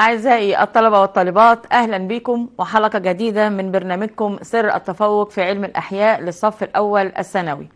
أعزائي الطلبة والطالبات أهلا بكم وحلقة جديدة من برنامجكم سر التفوق في علم الأحياء للصف الأول الثانوي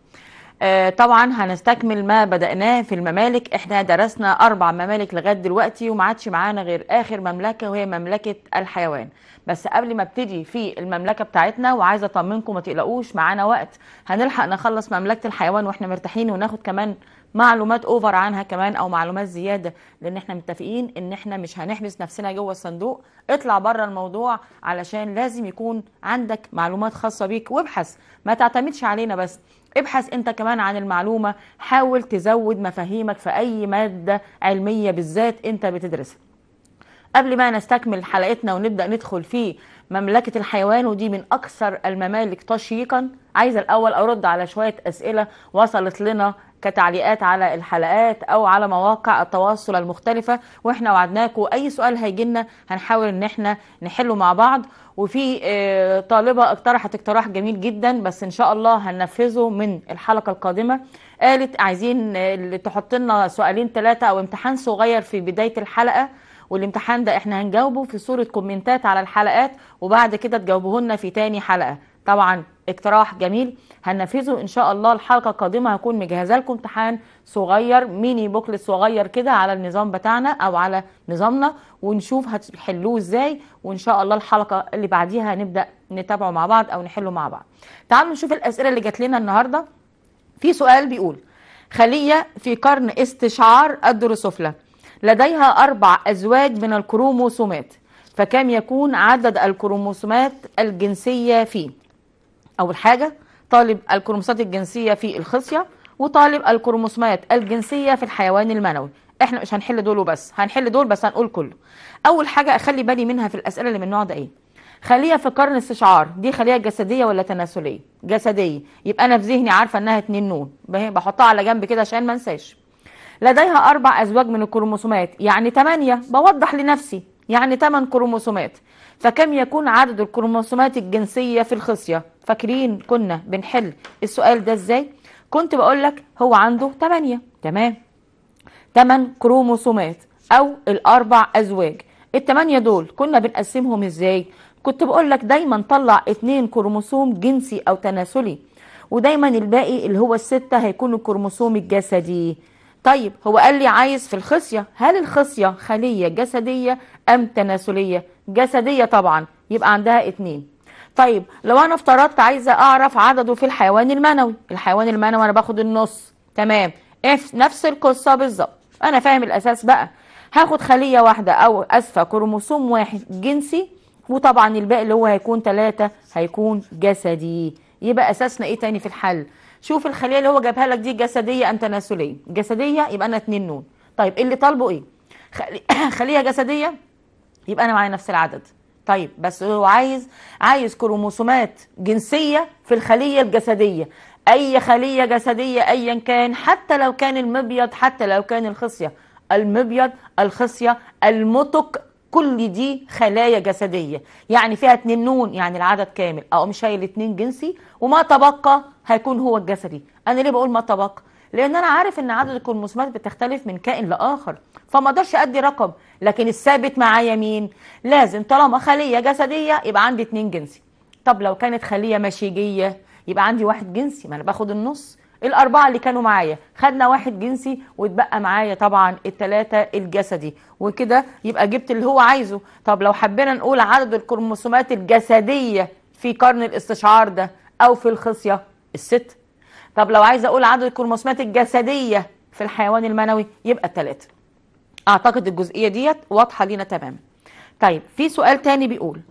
آه، طبعا هنستكمل ما بدأناه في الممالك احنا درسنا أربع ممالك لغاية دلوقتي وما عادش معانا غير آخر مملكة وهي مملكة الحيوان بس قبل ما ابتدي في المملكة بتاعتنا وعايزة أطمنكم ما تقلقوش معانا وقت هنلحق نخلص مملكة الحيوان واحنا مرتاحين وناخد كمان معلومات اوفر عنها كمان او معلومات زياده لان احنا متفقين ان احنا مش هنحبس نفسنا جوه الصندوق اطلع بره الموضوع علشان لازم يكون عندك معلومات خاصه بيك وابحث ما تعتمدش علينا بس ابحث انت كمان عن المعلومه حاول تزود مفاهيمك في اي ماده علميه بالذات انت بتدرسها قبل ما نستكمل حلقتنا ونبدا ندخل في مملكه الحيوان ودي من اكثر الممالك تشييقا عايزه الاول ارد على شويه اسئله وصلت لنا كتعليقات على الحلقات او على مواقع التواصل المختلفه واحنا وعدناكم اي سؤال هيجي لنا هنحاول ان احنا نحله مع بعض وفي آه، طالبه اقترحت اقتراح جميل جدا بس ان شاء الله هننفذه من الحلقه القادمه قالت عايزين آه، تحط لنا سؤالين ثلاثه او امتحان صغير في بدايه الحلقه والامتحان ده احنا هنجاوبه في صورة كومنتات على الحلقات وبعد كده لنا في تاني حلقة طبعا اقتراح جميل هننفذه ان شاء الله الحلقه القادمه هكون مجهزه لكم امتحان صغير ميني بوكلت صغير كده على النظام بتاعنا او على نظامنا ونشوف هتحلوه ازاي وان شاء الله الحلقه اللي بعديها هنبدا نتابعه مع بعض او نحله مع بعض تعالوا نشوف الاسئله اللي جات لنا النهارده في سؤال بيقول خليه في قرن استشعار الدروسوفلا لديها أربع أزواج من الكروموسومات فكم يكون عدد الكروموسومات الجنسية فيه أول حاجة طالب الكروموسومات الجنسية في الخصية وطالب الكروموسومات الجنسية في الحيوان المنوي احنا مش هنحل دول وبس هنحل دول بس هنقول كله اول حاجه اخلي بالي منها في الاسئله اللي من النوع ده ايه خليه في قرن استشعار دي خليه جسديه ولا تناسليه جسديه يبقى انا في ذهني عارفه انها اتنين نون بحطها على جنب كده عشان ما انساش لديها أربع أزواج من الكروموسومات يعني ثمانية بوضح لنفسي يعني ثمان كروموسومات فكم يكون عدد الكروموسومات الجنسية في الخصية فاكرين كنا بنحل السؤال ده ازاي كنت بقول لك هو عنده ثمانية تمام ثمان كروموسومات أو الأربع أزواج التمانية دول كنا بنقسمهم ازاي كنت بقول لك دايما طلع اتنين كروموسوم جنسي او تناسلي ودايما الباقي اللي هو الستة هيكون الكروموسوم الجسدي طيب هو قال لي عايز في الخصية هل الخصية خلية جسدية أم تناسلية جسدية طبعا يبقى عندها اتنين طيب لو أنا افترضت عايزة أعرف عدده في الحيوان المنوي الحيوان المنوي أنا باخد النص تمام نفس القصة بالظبط أنا فاهم الأساس بقى هاخد خلية واحدة أو أسفة كروموسوم واحد جنسي وطبعا الباقي اللي هو هيكون ثلاثة هيكون جسدي يبقى أساسنا إيه تاني في الحل؟ شوف الخليه اللي هو جابها لك دي جسديه ام تناسليه جسديه يبقى انا اتنين نون طيب اللي طالبه ايه خليه جسديه يبقى انا معايا نفس العدد طيب بس هو عايز عايز كروموسومات جنسيه في الخليه الجسديه اي خليه جسديه ايا كان حتى لو كان المبيض حتى لو كان الخصيه المبيض الخصيه المتك كل دي خلايا جسدية يعني فيها اتنين نون يعني العدد كامل اقوم شايل اتنين جنسي وما تبقى هيكون هو الجسدي انا ليه بقول ما تبقى لان انا عارف ان عدد الكروموسومات بتختلف من كائن لاخر فما اقدرش ادي رقم لكن الثابت معايا مين لازم طالما خليه جسديه يبقى عندي اتنين جنسي طب لو كانت خليه مشيجيه يبقى عندي واحد جنسي ما انا باخد النص الاربعه اللي كانوا معايا خدنا واحد جنسي واتبقى معايا طبعا التلاتة الجسدي وكده يبقى جبت اللي هو عايزه طب لو حبينا نقول عدد الكروموسومات الجسديه في قرن الاستشعار ده او في الخصيه الست طب لو عايز اقول عدد الكروموسومات الجسديه في الحيوان المنوي يبقى التلاتة اعتقد الجزئيه ديت واضحه لينا تماما طيب في سؤال تاني بيقول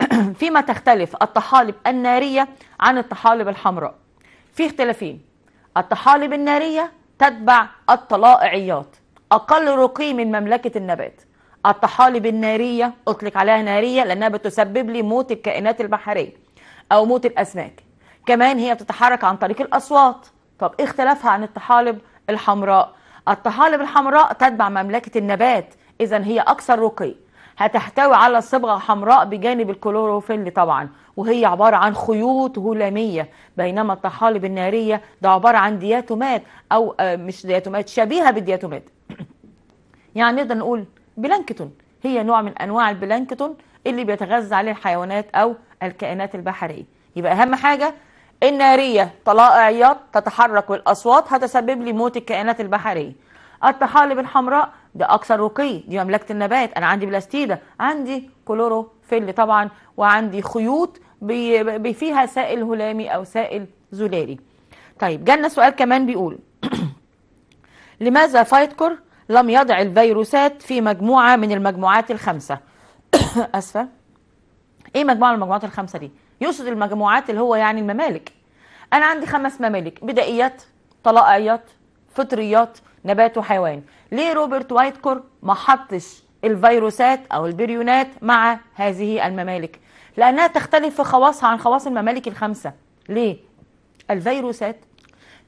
فيما تختلف الطحالب الناريه عن الطحالب الحمراء في اختلافين الطحالب النارية تتبع الطلائعيات أقل رقي من مملكة النبات الطحالب النارية أطلق عليها نارية لأنها بتسبب لي موت الكائنات البحرية أو موت الأسماك كمان هي بتتحرك عن طريق الأصوات طب إيه اختلافها عن الطحالب الحمراء الطحالب الحمراء تتبع مملكة النبات إذا هي أكثر رقي هتحتوي على صبغة حمراء بجانب الكلوروفيل طبعا وهي عبارة عن خيوط هلامية بينما الطحالب النارية ده عبارة عن دياتومات أو آه، مش دياتومات شبيهة بالدياتومات يعني نقدر نقول بلانكتون هي نوع من أنواع البلانكتون اللي بيتغذى عليه الحيوانات أو الكائنات البحرية يبقى أهم حاجة النارية طلائعيات تتحرك بالأصوات هتسبب لي موت الكائنات البحرية الطحالب الحمراء ده أكثر رقي دي مملكة النبات أنا عندي بلاستيدة عندي كلوروفيل طبعا وعندي خيوط بي فيها سائل هلامي أو سائل زلالي طيب جالنا سؤال كمان بيقول لماذا فايتكور لم يضع الفيروسات في مجموعة من المجموعات الخمسة أسفة إيه مجموعة من المجموعات الخمسة دي يقصد المجموعات اللي هو يعني الممالك أنا عندي خمس ممالك بدائيات طلائعيات فطريات نبات وحيوان ليه روبرت وايتكور ما حطش الفيروسات أو البريونات مع هذه الممالك لأنها تختلف في خواصها عن خواص الممالك الخمسة ليه؟ الفيروسات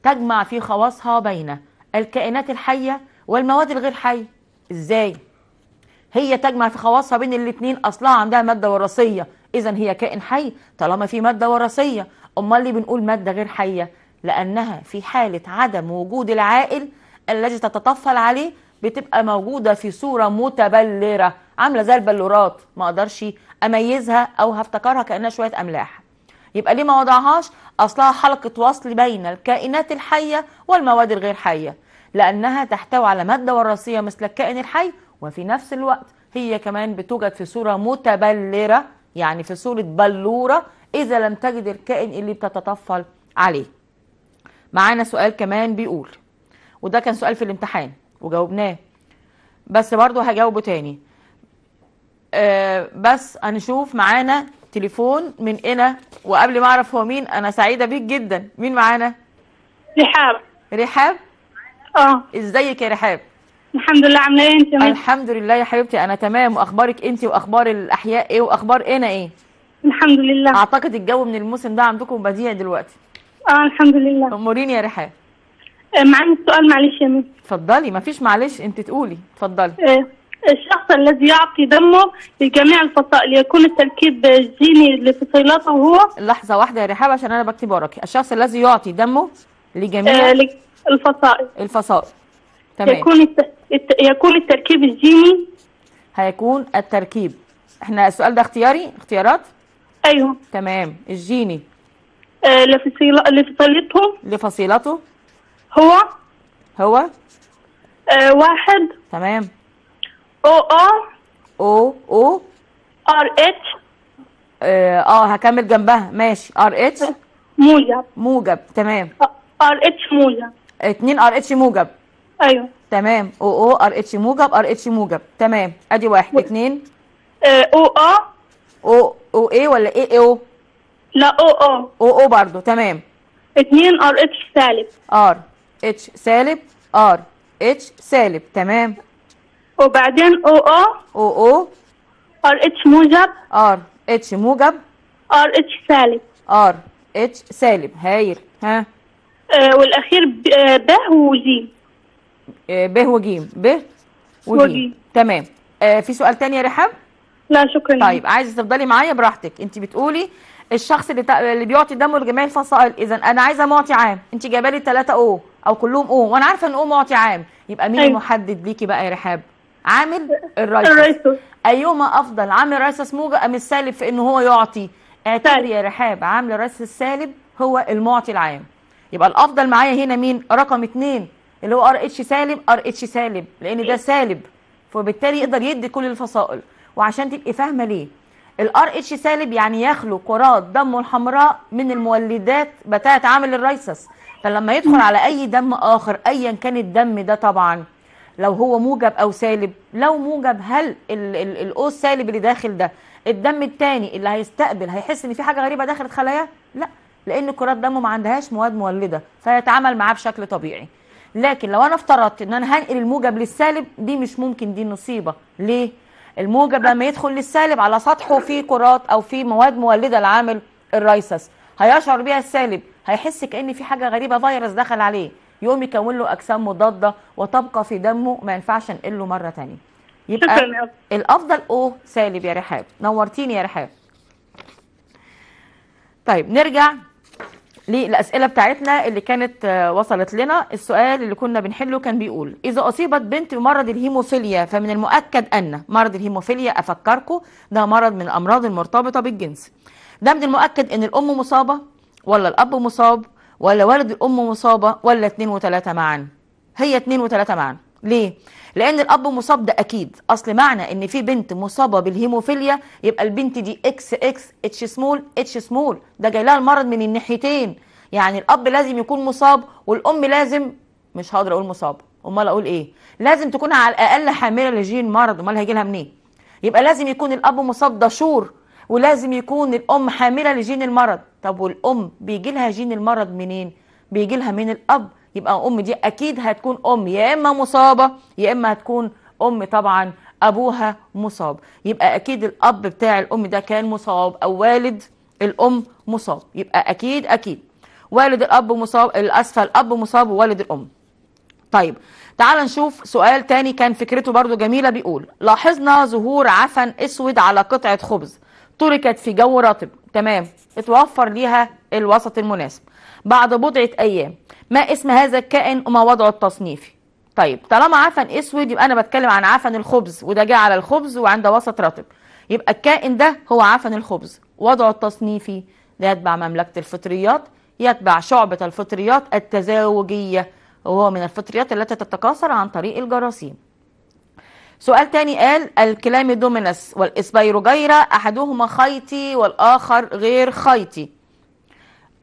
تجمع في خواصها بين الكائنات الحية والمواد الغير حية إزاي؟ هي تجمع في خواصها بين الاثنين أصلها عندها مادة وراثية إذا هي كائن حي طالما في مادة وراثية أمال ليه بنقول مادة غير حية؟ لأنها في حالة عدم وجود العائل الذي تتطفل عليه بتبقى موجودة في صورة متبلرة عاملة زي البلورات ما أقدرش اميزها او هفتكرها كانها شويه املاح يبقى ليه ما وضعهاش اصلها حلقه وصل بين الكائنات الحيه والمواد الغير حيه لانها تحتوي على ماده وراثيه مثل الكائن الحي وفي نفس الوقت هي كمان بتوجد في صوره متبلره يعني في صوره بلوره اذا لم تجد الكائن اللي بتتطفل عليه معانا سؤال كمان بيقول وده كان سؤال في الامتحان وجاوبناه بس برضه هجاوبه تاني آه، بس هنشوف معانا تليفون من هنا وقبل ما اعرف هو مين انا سعيده بيك جدا مين معانا رحاب رحاب اه ازيك يا رحاب الحمد لله عامله ايه انت الحمد لله يا حبيبتي انا تمام واخبارك انت واخبار الاحياء ايه واخبار انا ايه الحمد لله اعتقد الجو من الموسم ده عندكم بديع دلوقتي اه الحمد لله اموريني يا رحاب آه، معايا السؤال معلش يا مين اتفضلي مفيش معلش انت تقولي اتفضلي ايه الشخص الذي يعطي دمه لجميع الفصائل يكون التركيب الجيني لفصيلاته هو لحظه واحده يا رحاب عشان انا بكتب وراكي الشخص الذي يعطي دمه لجميع آه الفصائل الفصائل تمام يكون الت... يكون التركيب الجيني هيكون التركيب احنا السؤال ده اختياري اختيارات ايوه تمام الجيني آه، لفصيلته لفصيلته هو هو آه واحد تمام او او او او ار اتش اه هكمل جنبها ماشي ار اتش موجب موجب تمام ار آه، اتش موجب 2 ار اتش موجب ايوه تمام او او ار اتش موجب ار اتش موجب تمام ادي واحد و... اتنين او او او ايه ولا ايه اي او لا او او او او برضه تمام 2 ار اتش سالب ار اتش سالب ار اتش سالب تمام وبعدين او او او او ار اتش موجب ار اتش موجب ار اتش سالب ار اتش سالب هايل ها آه والاخير ب آه ب وجيم آه ب وجيم ب وجيم تمام آه في سؤال تاني يا رحاب لا شكرا طيب عايزه تفضلي معايا براحتك انت بتقولي الشخص اللي, تا... اللي بيعطي دمه لجميع الفصائل اذا انا عايزه معطي عام انت جايبه لي 3 او او كلهم او وانا عارفه ان او معطي عام يبقى مين أيوه. المحدد ليكي بقى يا رحاب عامل الرايس ايهما افضل عامل الرايس موجب ام السالب في ان هو يعطي اعتبر يا رحاب عامل الرايس السالب هو المعطي العام يبقى الافضل معايا هنا مين رقم اتنين اللي هو ار اتش سالب ار اتش سالب لان ده سالب فبالتالي يقدر يدي كل الفصائل وعشان تبقي فاهمه ليه الار اتش سالب يعني يخلو كرات دمه الحمراء من المولدات بتاعه عامل الريسس فلما يدخل على اي دم اخر ايا كان الدم ده طبعا لو هو موجب او سالب لو موجب هل الاو السالب اللي داخل ده الدم التاني اللي هيستقبل هيحس ان في حاجه غريبه دخلت خلاياه لا لان كرات دمه ما عندهاش مواد مولده فيتعامل معاه بشكل طبيعي لكن لو انا افترضت ان انا هنقل الموجب للسالب دي مش ممكن دي نصيبه ليه الموجب لما يدخل للسالب على سطحه في كرات او في مواد مولده لعامل الرايسس هيشعر بيها السالب هيحس كان في حاجه غريبه فيروس دخل عليه يقوم يكون له اجسام مضاده وتبقى في دمه ما ينفعش انقله مره ثانيه يبقى الافضل او سالب يا رحاب نورتيني يا رحاب طيب نرجع للاسئله بتاعتنا اللي كانت آه، وصلت لنا السؤال اللي كنا بنحله كان بيقول اذا اصيبت بنت بمرض الهيموفيليا فمن المؤكد ان مرض الهيموفيليا افكركم ده مرض من الامراض المرتبطه بالجنس ده من المؤكد ان الام مصابه ولا الاب مصاب ولا ولد الأم مصابة ولا اثنين وثلاثه معا هي اثنين وثلاثه معا ليه؟ لأن الأب مصاب ده أكيد أصل معنى إن في بنت مصابة بالهيموفيليا يبقى البنت دي إكس إكس اتش سمول اتش سمول ده جاي لها المرض من الناحيتين يعني الأب لازم يكون مصاب والأم لازم مش هقدر أقول مصاب أمال أقول إيه؟ لازم تكون على الأقل حاملة لجين مرض أمال هيجي لها منين؟ يبقى لازم يكون الأب مصاب دشور ولازم يكون الأم حاملة لجين المرض طب والام بيجي لها جين المرض منين بيجي لها من الاب يبقى ام دي اكيد هتكون ام يا اما مصابه يا اما هتكون ام طبعا ابوها مصاب يبقى اكيد الاب بتاع الام ده كان مصاب او والد الام مصاب يبقى اكيد اكيد والد الاب مصاب الاسفل الاب مصاب ووالد الام طيب تعال نشوف سؤال تاني كان فكرته برضو جميلة بيقول لاحظنا ظهور عفن اسود على قطعة خبز تركت في جو رطب تمام اتوفر ليها الوسط المناسب بعد بضعة أيام ما اسم هذا الكائن وما وضعه التصنيفي طيب طالما عفن اسود يبقى انا بتكلم عن عفن الخبز وده جه على الخبز وعنده وسط رطب يبقى الكائن ده هو عفن الخبز وضعه التصنيفي ده يتبع مملكه الفطريات يتبع شعبه الفطريات التزاوجيه وهو من الفطريات التي تتكاثر عن طريق الجراثيم سؤال تاني قال الكلام دومينس والإسبيروجيرا أحدهما خيطي والآخر غير خيطي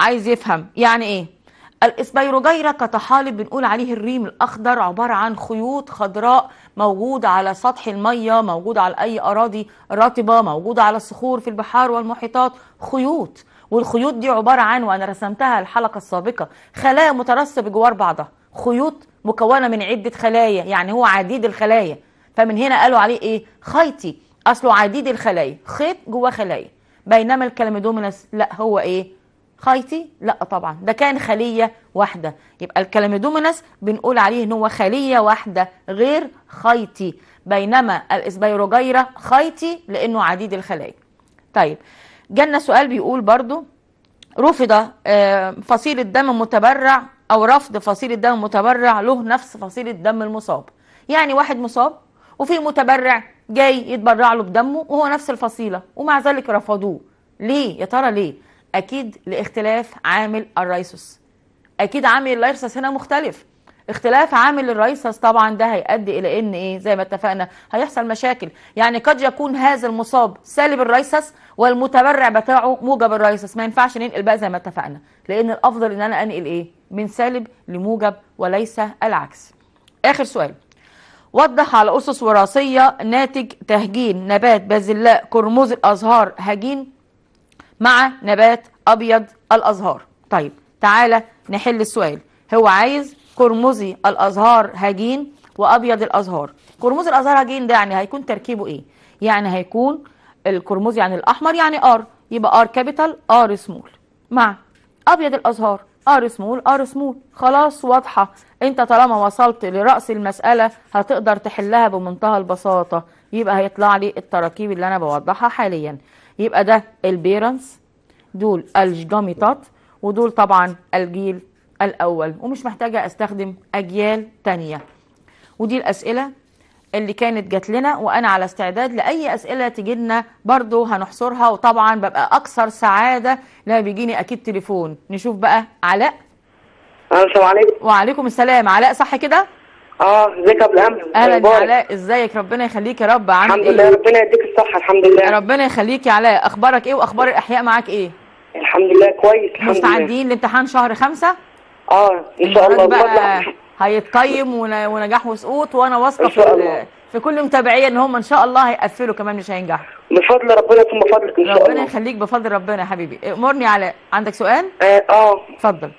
عايز يفهم يعني إيه الإسبيروجيرا كطحالب بنقول عليه الريم الأخضر عبارة عن خيوط خضراء موجودة على سطح المية موجودة على أي أراضي رطبة موجودة على الصخور في البحار والمحيطات خيوط والخيوط دي عبارة عن وأنا رسمتها الحلقة السابقة خلايا مترسبة جوار بعضها خيوط مكونة من عدة خلايا يعني هو عديد الخلايا فمن هنا قالوا عليه ايه خيطي اصله عديد الخلايا خيط جواه خلايا بينما الكلاميدومينس لا هو ايه خيطي لا طبعا ده كان خليه واحده يبقى الكلاميدومينس بنقول عليه ان هو خليه واحده غير خيطي بينما الاسبيروجيرا خيطي لانه عديد الخلايا طيب جالنا سؤال بيقول برضو رفض آه، فصيل الدم المتبرع او رفض فصيل الدم المتبرع له نفس فصيل الدم المصاب يعني واحد مصاب وفي متبرع جاي يتبرع له بدمه وهو نفس الفصيله ومع ذلك رفضوه ليه يا ترى ليه اكيد لاختلاف عامل الريسوس اكيد عامل الريسوس هنا مختلف اختلاف عامل الريسس طبعا ده هيؤدي الى ان ايه زي ما اتفقنا هيحصل مشاكل يعني قد يكون هذا المصاب سالب الريسس والمتبرع بتاعه موجب الريسس ما ينفعش ننقل بقى زي ما اتفقنا لان الافضل ان انا انقل ايه من سالب لموجب وليس العكس اخر سؤال وضح على أسس وراثية ناتج تهجين نبات بازلاء كرموز الأزهار هجين مع نبات أبيض الأزهار طيب تعالى نحل السؤال هو عايز كرموزي الأزهار هجين وأبيض الأزهار كرموز الأزهار هجين ده يعني هيكون تركيبه إيه؟ يعني هيكون الكرموزي يعني الأحمر يعني آر يبقى آر كابيتال آر سمول مع أبيض الأزهار ار آه، سمول ار آه، سمول خلاص واضحه انت طالما وصلت لراس المساله هتقدر تحلها بمنتهى البساطه يبقى هيطلع لي التراكيب اللي انا بوضحها حاليا يبقى ده البيرنس دول الجاميتات ودول طبعا الجيل الاول ومش محتاجه استخدم اجيال تانيه ودي الاسئله اللي كانت جات لنا وانا على استعداد لاي اسئله تجي لنا برضه هنحصرها وطبعا ببقى اكثر سعاده لما بيجيني اكيد تليفون نشوف بقى علاء السلام عليكم وعليكم السلام علاء صح كده اه ازيك يا ابو الامل اهلا علاء ازيك ربنا يخليك يا رب عامل الحمد إيه؟ لله إيه؟ ربنا يديك الصحه الحمد لله ربنا يخليك يا علاء اخبارك ايه واخبار الاحياء معاك ايه الحمد لله كويس الحمد لله مستعدين لامتحان شهر خمسة اه ان شاء الله بقى هيتقيم ونجاح وسقوط وانا واثقه في, في كل متابعيه ان هم ان شاء الله هيقفلوا كمان مش هينجحوا بفضل ربنا ثم فضلك ان شاء الله ربنا يخليك بفضل ربنا يا حبيبي امرني على عندك سؤال آه،, اه اتفضل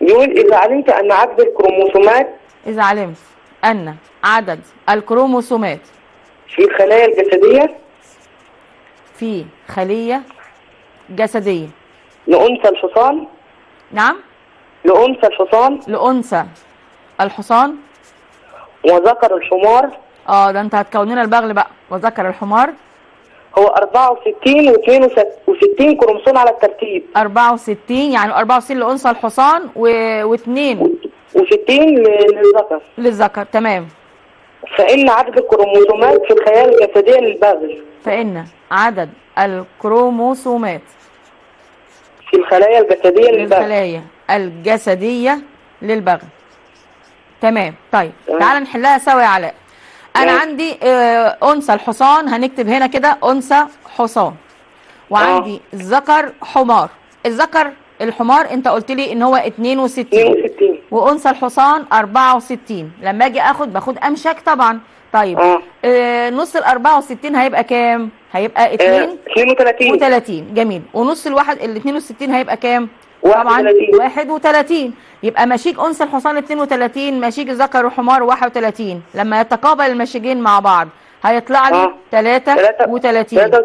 يقول اذا علمت ان عدد الكروموسومات اذا علمت ان عدد الكروموسومات في الخلايا الجسديه في خليه جسديه لانثى الحصان نعم لانثى الحصان لانثى الحصان وذكر الحمار اه ده انت هتكون لنا البغل بقى وذكر الحمار هو 64 و62 كروموسوم على الترتيب 64 يعني 64 لانثى الحصان و2 و60 للذكر للذكر تمام فإن عدد الكروموسومات في الخلايا الجسدية للبغل فإن عدد الكروموسومات في الخلايا الجسدية للبغل الخلايا الجسدية للبغل تمام طيب تعال نحلها سوا يا علاء انا مم. عندي آه، انثى الحصان هنكتب هنا كده انثى حصان وعندي آه. ذكر حمار الذكر الحمار انت قلت لي ان هو 62 62 وانثى الحصان 64 لما اجي اخد باخد امشك طبعا طيب اه, آه نص ال 64 هيبقى كام؟ هيبقى 2 32 32 جميل ونص الواحد ال 62 هيبقى كام؟ طبعا 31 يبقى مشيك انثى الحصان 32 مشيك ذكر وحمار 31 لما يتقابل المشيجين مع بعض هيطلع لي 33 اه.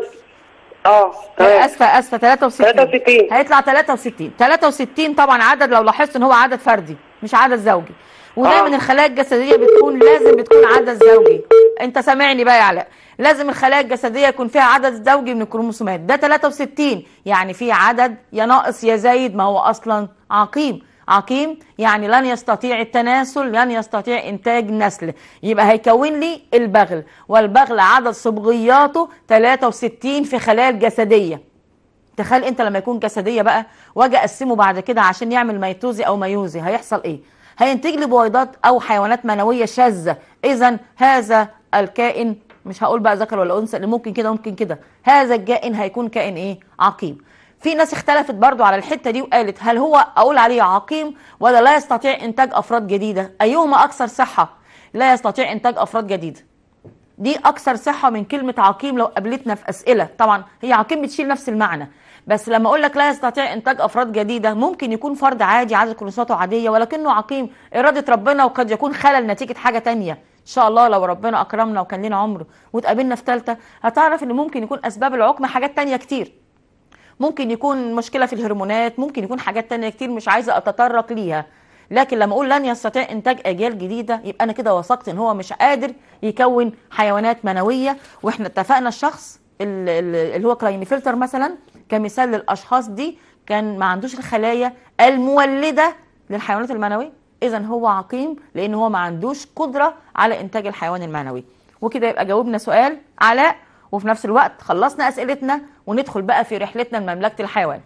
اه،, اه اسفه اسفه 63 63 هيطلع 63 63 طبعا عدد لو لاحظت ان هو عدد فردي مش عدد زوجي ودايما اه. الخلايا الجسديه بتكون لازم بتكون عدد زوجي انت سامعني بقى يا علاء لازم الخلايا الجسديه يكون فيها عدد زوجي من الكروموسومات ده 63 يعني في عدد يا ناقص يا زايد ما هو اصلا عقيم عقيم يعني لن يستطيع التناسل لن يستطيع انتاج نسل يبقى هيكون لي البغل والبغل عدد صبغياته 63 في خلايا الجسديه تخيل انت لما يكون جسديه بقى واجي اقسمه بعد كده عشان يعمل ميتوزي او ميوزي هيحصل ايه هينتج لي بويضات او حيوانات منويه شاذه اذا هذا الكائن مش هقول بقى ذكر ولا انثى اللي ممكن كده ممكن كده هذا الجائن هيكون كائن ايه عقيم في ناس اختلفت برضو على الحته دي وقالت هل هو اقول عليه عقيم ولا لا يستطيع انتاج افراد جديده ايهما اكثر صحه لا يستطيع انتاج افراد جديده دي اكثر صحه من كلمه عقيم لو قابلتنا في اسئله طبعا هي عقيم بتشيل نفس المعنى بس لما اقول لك لا يستطيع انتاج افراد جديده ممكن يكون فرد عادي عايز كروموساته عاديه ولكنه عقيم اراده ربنا وقد يكون خلل نتيجه حاجه تانية ان شاء الله لو ربنا اكرمنا وكان لنا عمر واتقابلنا في ثالثه هتعرف ان ممكن يكون اسباب العقم حاجات تانية كتير ممكن يكون مشكله في الهرمونات ممكن يكون حاجات تانية كتير مش عايزه اتطرق ليها لكن لما اقول لن يستطيع انتاج اجيال جديده يبقى انا كده وثقت ان هو مش قادر يكون حيوانات منويه واحنا اتفقنا الشخص اللي هو كلاين فلتر مثلا كمثال للاشخاص دي كان ما عندوش الخلايا المولده للحيوانات المنويه اذا هو عقيم لان هو ما عندوش قدره على انتاج الحيوان المعنوي وكده يبقى جاوبنا سؤال علاء وفي نفس الوقت خلصنا اسئلتنا وندخل بقى في رحلتنا لمملكه الحيوان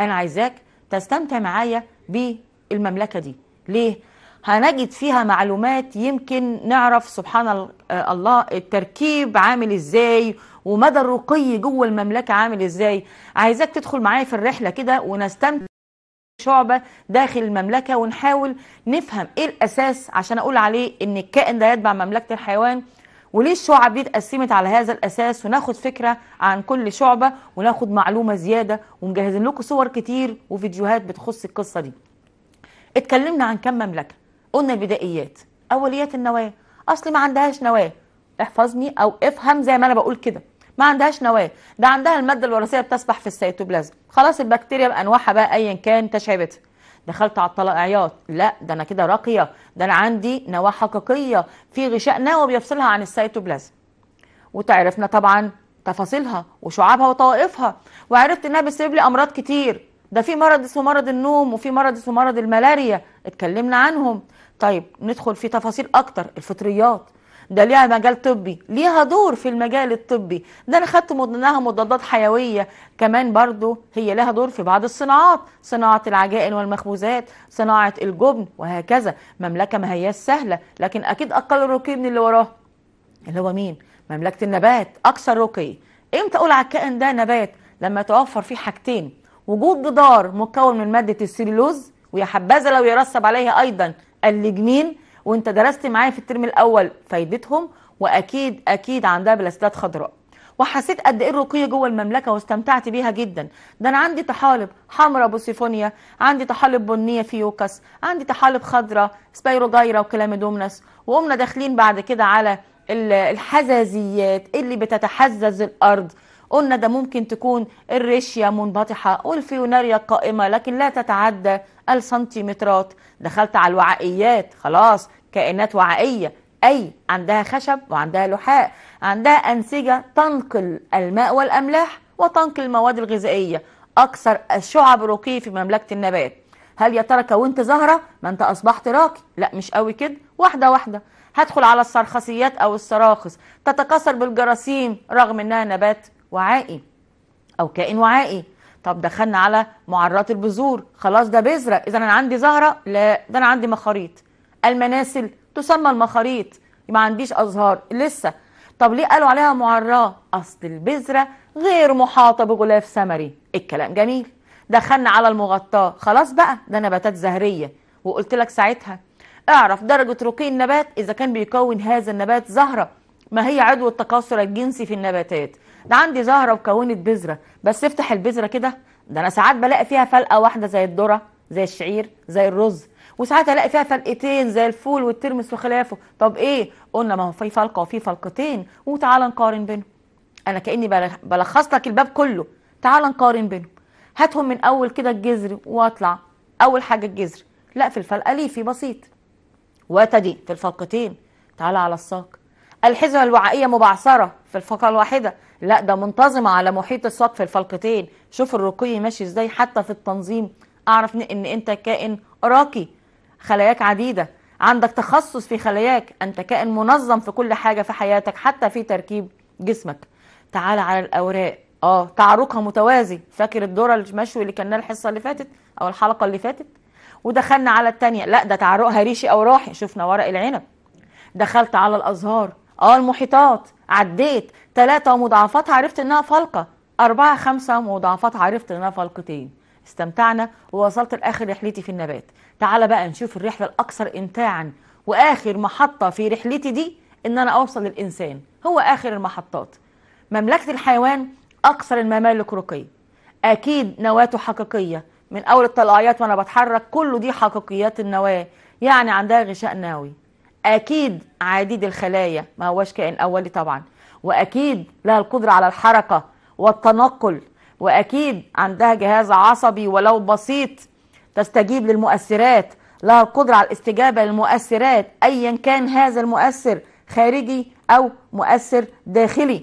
انا عايزاك تستمتع معايا بالمملكه دي ليه هنجد فيها معلومات يمكن نعرف سبحان آه، الله التركيب عامل ازاي ومدى الرقي جوه المملكه عامل ازاي عايزاك تدخل معايا في الرحله كده ونستمتع شعبة داخل المملكة ونحاول نفهم ايه الاساس عشان اقول عليه ان الكائن ده يتبع مملكة الحيوان وليه الشعب دي اتقسمت على هذا الاساس وناخد فكرة عن كل شعبة وناخد معلومة زيادة ومجهزين لكم صور كتير وفيديوهات بتخص القصة دي اتكلمنا عن كم مملكة قلنا البدائيات اوليات النواة اصل ما عندهاش نواة احفظني او افهم زي ما انا بقول كده ما عندهاش نواه ده عندها الماده الوراثيه بتسبح في السيتوبلازم خلاص البكتيريا بانواعها بقى ايا كان تشعبتها دخلت على عياط لا ده انا كده راقيه ده انا عندي نواه حقيقيه في غشاء نووي بيفصلها عن السيتوبلازم وتعرفنا طبعا تفاصيلها وشعابها وطوائفها وعرفت انها بتسبب لي امراض كتير ده في مرض اسمه مرض النوم وفي مرض اسمه مرض الملاريا اتكلمنا عنهم طيب ندخل في تفاصيل اكتر الفطريات ده ليها مجال طبي ليها دور في المجال الطبي ده انا خدت منها مضادات حيويه كمان برضو هي لها دور في بعض الصناعات صناعه العجائن والمخبوزات صناعه الجبن وهكذا مملكه ما هياش سهله لكن اكيد اقل رقي من اللي وراه اللي هو مين مملكه النبات اكثر رقي امتى اقول على الكائن ده نبات لما توفر فيه حاجتين وجود جدار مكون من ماده السيلولوز ويا حبذا لو يرسب عليها ايضا اللجنين وانت درست معايا في الترم الاول فايدتهم واكيد اكيد عندها بلاستات خضراء وحسيت قد ايه الرقيه جوه المملكه واستمتعت بيها جدا ده انا عندي طحالب حمراء بوسيفونيا عندي طحالب بنيه فيوكس عندي طحالب خضراء سبايروجايرا وكلاميدومنس وقمنا داخلين بعد كده على الحزازيات اللي بتتحزز الارض قلنا ده ممكن تكون الريشيا منبطحة والفيوناريا قائمة لكن لا تتعدى السنتيمترات دخلت على الوعائيات خلاص كائنات وعائية أي عندها خشب وعندها لحاء عندها أنسجة تنقل الماء والأملاح وتنقل المواد الغذائية أكثر الشعب رقي في مملكة النبات هل يا ترى كونت زهرة ما أنت أصبحت راقي لا مش قوي كده واحدة واحدة هدخل على الصرخسيات أو الصراخص تتكاثر بالجراثيم رغم أنها نبات وعائي أو كائن وعائي طب دخلنا على معرات البذور خلاص ده بذرة إذا أنا عندي زهرة لا ده أنا عندي مخاريط المناسل تسمى المخاريط ما عنديش أزهار لسه طب ليه قالوا عليها معراة أصل البذرة غير محاطة بغلاف ثمري الكلام جميل دخلنا على المغطاة خلاص بقى ده نباتات زهرية وقلت لك ساعتها اعرف درجة رقي النبات إذا كان بيكون هذا النبات زهرة ما هي عدوى التكاثر الجنسي في النباتات ده عندي زهرة وكونت بذرة بس افتح البذرة كده ده أنا ساعات بلاقي فيها فلقة واحدة زي الذرة زي الشعير زي الرز وساعات الاقي فيها فلقتين زي الفول والترمس وخلافه طب ايه قلنا ما هو في فلقه وفي فلقتين وتعالى نقارن بينهم انا كاني بلخص لك الباب كله تعالى نقارن بينهم هاتهم من اول كده الجذر واطلع اول حاجه الجذر لا في الفلقه ليه في بسيط وتدي في الفلقتين تعالى على الساق الحزمه الوعائيه مبعثره في الفقره الواحده لا ده منتظمه على محيط الساق في الفلقتين شوف الرقي ماشي ازاي حتى في التنظيم اعرف ان انت كائن راقي خلاياك عديدة عندك تخصص في خلاياك أنت كائن منظم في كل حاجة في حياتك حتى في تركيب جسمك تعال على الأوراق اه تعرقها متوازي فاكر الذرة المشوي اللي كنا الحصة اللي فاتت أو الحلقة اللي فاتت ودخلنا على التانية لا ده تعرقها ريشي أو راحي شفنا ورق العنب دخلت على الأزهار اه المحيطات عديت ثلاثة مضاعفات عرفت إنها فلقة أربعة خمسة مضاعفات عرفت إنها فلقتين استمتعنا ووصلت لآخر رحلتي في النبات تعال بقى نشوف الرحلة الأكثر إمتاعا وآخر محطة في رحلتي دي إن أنا أوصل للإنسان هو آخر المحطات مملكة الحيوان أكثر الممالك رقي أكيد نواته حقيقية من أول الطلعيات وأنا بتحرك كله دي حقيقيات النواة يعني عندها غشاء نووي أكيد عديد الخلايا ما هوش كائن أولي طبعا وأكيد لها القدرة على الحركة والتنقل واكيد عندها جهاز عصبي ولو بسيط تستجيب للمؤثرات لها القدره على الاستجابه للمؤثرات ايا كان هذا المؤثر خارجي او مؤثر داخلي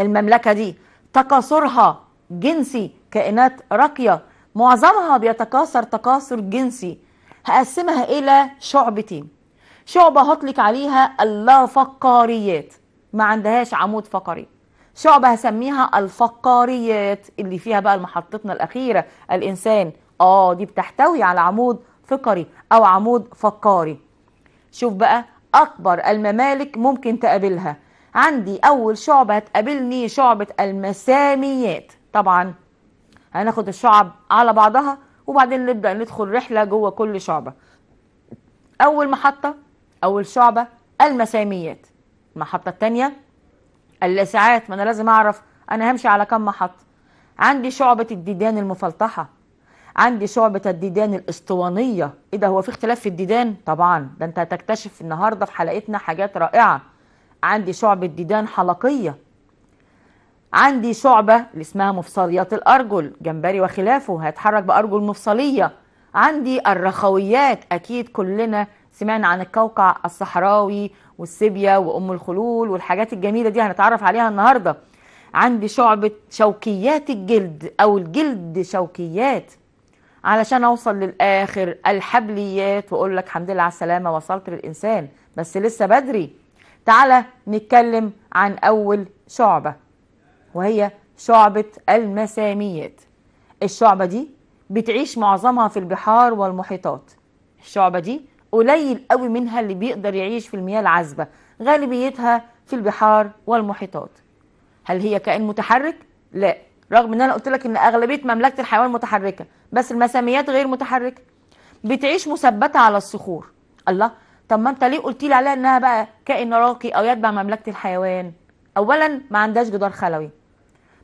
المملكه دي تكاثرها جنسي كائنات راقيه معظمها بيتكاثر تكاثر جنسي هقسمها الى شعبتين شعبه هطلق عليها اللافقاريات ما عندهاش عمود فقري شعبة هسميها الفقاريات اللي فيها بقى محطتنا الأخيرة الإنسان آه دي بتحتوي على عمود فقري أو عمود فقاري شوف بقى أكبر الممالك ممكن تقابلها عندي أول شعبة هتقابلني شعبة المساميات طبعا هناخد الشعب على بعضها وبعدين نبدأ ندخل رحلة جوه كل شعبة أول محطة أول شعبة المساميات المحطة الثانية الاسعاف ما انا لازم اعرف انا همشي على كم محطه عندي شعبه الديدان المفلطحه عندي شعبه الديدان الاسطوانيه ايه ده هو في اختلاف في الديدان طبعا ده انت هتكتشف النهارده في حلقتنا حاجات رائعه عندي شعبه ديدان حلقيه عندي شعبه اللي اسمها مفصليات الارجل جمبري وخلافه هيتحرك بارجل مفصليه عندي الرخويات اكيد كلنا سمعنا عن القوقع الصحراوي والسبية وام الخلول والحاجات الجميله دي هنتعرف عليها النهارده عندي شعبه شوكيات الجلد او الجلد شوكيات علشان اوصل للاخر الحبليات واقول لك الحمد لله على السلامه وصلت للانسان بس لسه بدري تعالى نتكلم عن اول شعبه وهي شعبه المساميات الشعبه دي بتعيش معظمها في البحار والمحيطات الشعبه دي قليل قوي منها اللي بيقدر يعيش في المياه العذبة غالبيتها في البحار والمحيطات هل هي كائن متحرك؟ لا رغم ان انا قلت لك ان اغلبيه مملكه الحيوان متحركه بس المساميات غير متحركه بتعيش مثبته على الصخور الله طب ما انت ليه قلت لي عليها انها بقى كائن راقي او يتبع مملكه الحيوان اولا ما عندهاش جدار خلوي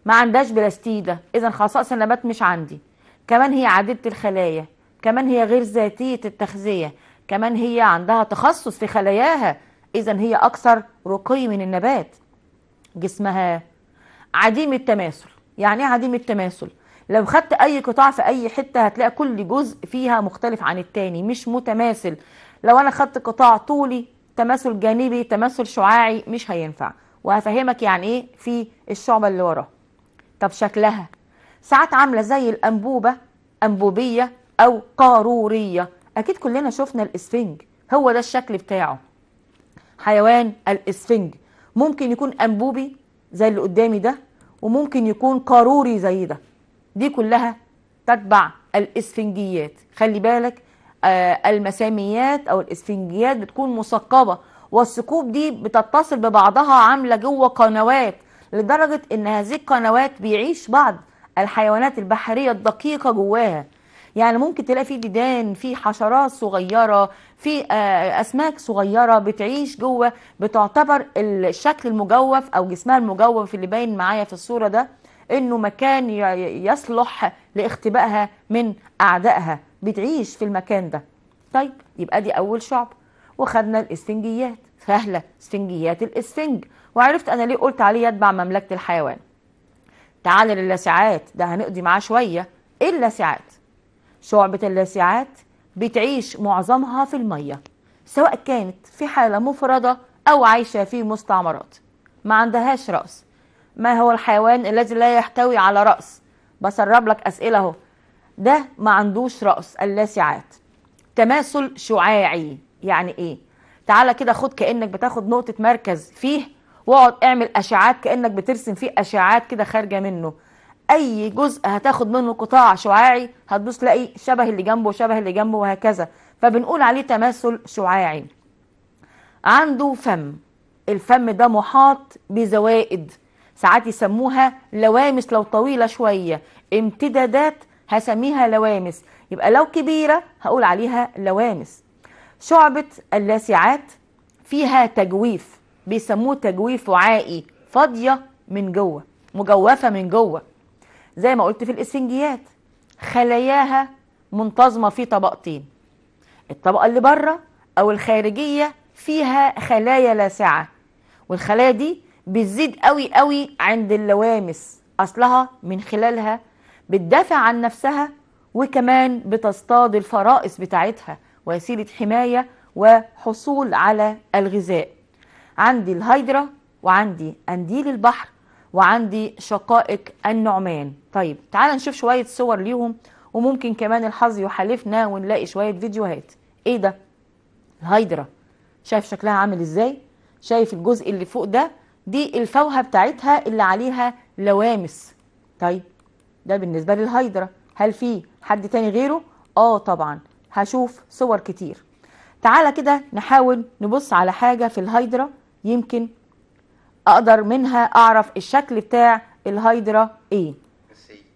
ما عندهاش بلاستيده اذا خصائص النبات مش عندي كمان هي عديده الخلايا كمان هي غير ذاتيه التغذيه كمان هي عندها تخصص في خلاياها إذا هي أكثر رقي من النبات جسمها عديم التماثل يعني ايه عديم التماثل لو خدت اي قطاع في اي حته هتلاقي كل جزء فيها مختلف عن التاني مش متماثل لو انا خدت قطاع طولي تماثل جانبي تماثل شعاعي مش هينفع وهفهمك يعني ايه في الشعبه اللي وراه طب شكلها ساعات عامله زي الانبوبه انبوبيه او قاروريه اكيد كلنا شفنا الاسفنج هو ده الشكل بتاعه حيوان الاسفنج ممكن يكون انبوبي زي اللي قدامي ده وممكن يكون قاروري زي ده دي كلها تتبع الاسفنجيات خلي بالك آه، المساميات او الاسفنجيات بتكون مثقبه والثقوب دي بتتصل ببعضها عامله جوه قنوات لدرجه ان هذه القنوات بيعيش بعض الحيوانات البحريه الدقيقه جواها يعني ممكن تلاقي في ديدان في حشرات صغيره في آه، اسماك صغيره بتعيش جوه بتعتبر الشكل المجوف او جسمها المجوف اللي باين معايا في الصوره ده انه مكان يصلح لاختبائها من اعدائها بتعيش في المكان ده طيب يبقى دي اول شعب وخدنا الاسفنجيات سهله اسفنجيات الاسفنج وعرفت انا ليه قلت عليه يتبع مملكه الحيوان تعالى للاسعات ده هنقضي معاه شويه ايه اللاسعات شعبة اللاسعات بتعيش معظمها في المية سواء كانت في حالة مفردة أو عايشة في مستعمرات ما عندهاش رأس ما هو الحيوان الذي لا يحتوي على رأس بسرب لك أسئلة اهو ده ما عندوش رأس اللاسعات تماثل شعاعي يعني ايه تعالى كده خد كأنك بتاخد نقطة مركز فيه واقعد اعمل أشعات كأنك بترسم فيه أشعات كده خارجة منه اي جزء هتاخد منه قطاع شعاعي هتدوس تلاقي شبه اللي جنبه شبه اللي جنبه وهكذا فبنقول عليه تماثل شعاعي عنده فم الفم ده محاط بزوائد ساعات يسموها لوامس لو طويلة شوية امتدادات هسميها لوامس يبقى لو كبيرة هقول عليها لوامس شعبة اللاسعات فيها تجويف بيسموه تجويف وعائي فاضية من جوه مجوفة من جوه زي ما قلت في الاسفنجيات خلاياها منتظمة في طبقتين الطبقة اللي بره أو الخارجية فيها خلايا لاسعة والخلايا دي بتزيد قوي قوي عند اللوامس أصلها من خلالها بتدافع عن نفسها وكمان بتصطاد الفرائس بتاعتها وسيلة حماية وحصول على الغذاء عندي الهيدرا وعندي قنديل البحر وعندي شقائق النعمان طيب تعال نشوف شوية صور ليهم وممكن كمان الحظ يحالفنا ونلاقي شوية فيديوهات ايه ده الهيدرا شايف شكلها عامل ازاي شايف الجزء اللي فوق ده دي الفوهة بتاعتها اللي عليها لوامس طيب ده بالنسبة للهيدرا هل في حد تاني غيره اه طبعا هشوف صور كتير تعالى كده نحاول نبص على حاجة في الهيدرا يمكن اقدر منها اعرف الشكل بتاع الهيدرا ايه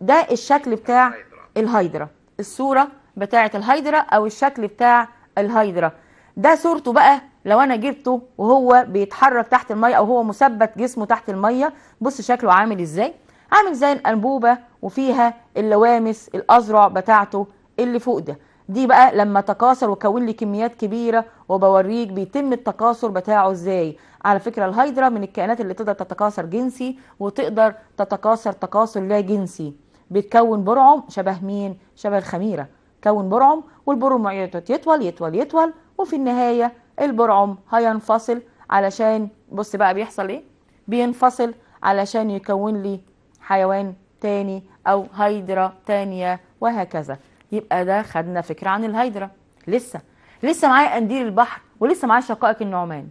ده الشكل بتاع الهيدرا الصوره بتاعه الهيدرا او الشكل بتاع الهيدرا ده صورته بقى لو انا جبته وهو بيتحرك تحت الميه او هو مثبت جسمه تحت الميه بص شكله عامل ازاي عامل زي الانبوبه وفيها اللوامس الاذرع بتاعته اللي فوق ده دي بقى لما تكاثر وكون لي كميات كبيره وبوريك بيتم التكاثر بتاعه ازاي على فكره الهيدرا من الكائنات اللي تقدر تتكاثر جنسي وتقدر تتكاثر تكاثر لا جنسي بتكون برعم شبه مين شبه الخميره كون برعم والبرعم يطول يطول يطول وفي النهايه البرعم هينفصل علشان بص بقى بيحصل ايه بينفصل علشان يكون لي حيوان تاني او هيدرا تانية وهكذا يبقى ده خدنا فكره عن الهيدرا لسه لسه معايا قنديل البحر ولسه معايا شقائق النعمان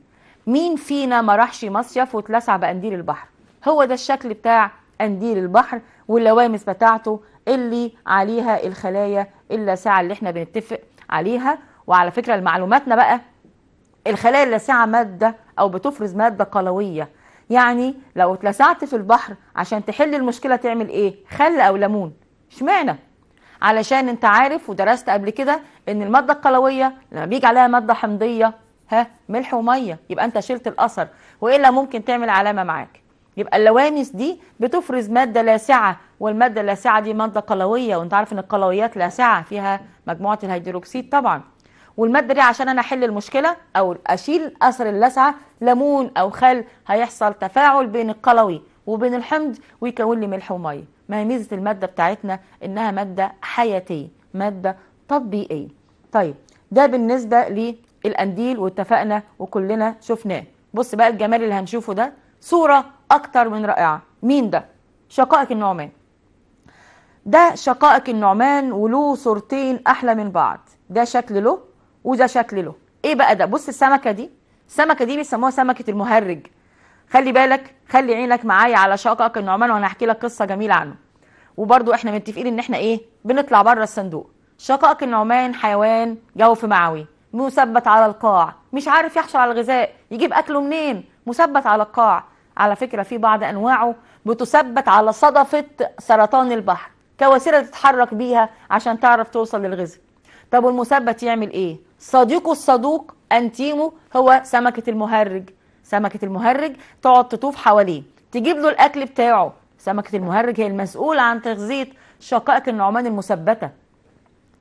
مين فينا ما راحش مصيف واتلسع بقنديل البحر هو ده الشكل بتاع قنديل البحر واللوامس بتاعته اللي عليها الخلايا اللاسعه اللي احنا بنتفق عليها وعلى فكره لمعلوماتنا بقى الخلايا اللاسعه ماده او بتفرز ماده قلويه يعني لو اتلسعت في البحر عشان تحل المشكله تعمل ايه خل او ليمون اشمعنى علشان انت عارف ودرست قبل كده ان الماده القلويه لما بيجي عليها ماده حمضيه ها ملح وميه يبقى انت شلت الاثر والا ممكن تعمل علامه معاك يبقى اللوامس دي بتفرز ماده لاسعه والماده اللاسعه دي ماده قلويه وانت عارف ان القلويات لاسعه فيها مجموعه الهيدروكسيد طبعا والماده دي عشان انا احل المشكله او اشيل اثر اللاسعة ليمون او خل هيحصل تفاعل بين القلوي وبين الحمض ويكون لي ملح وميه ما هي ميزه الماده بتاعتنا انها ماده حياتيه ماده تطبيقيه طيب ده بالنسبه للانديل واتفقنا وكلنا شفناه بص بقى الجمال اللي هنشوفه ده صوره اكتر من رائعه مين ده شقائق النعمان ده شقائق النعمان وله صورتين احلى من بعض ده شكل له وده شكل له ايه بقى ده بص السمكه دي السمكه دي بيسموها سمكه المهرج خلي بالك خلي عينك معايا على شقق النعمان وانا هحكي لك قصه جميله عنه وبرضو احنا متفقين ان احنا ايه بنطلع بره الصندوق شقائق النعمان حيوان جوف معوي مثبت على القاع مش عارف يحصل على الغذاء يجيب اكله منين مثبت على القاع على فكره في بعض انواعه بتثبت على صدفه سرطان البحر كوسيلة تتحرك بيها عشان تعرف توصل للغذاء طب والمثبت يعمل ايه صديقه الصدوق انتيمو هو سمكه المهرج سمكه المهرج تقعد تطوف حواليه تجيب له الاكل بتاعه سمكه المهرج هي المسؤوله عن تغذيه شقائق النعمان المثبته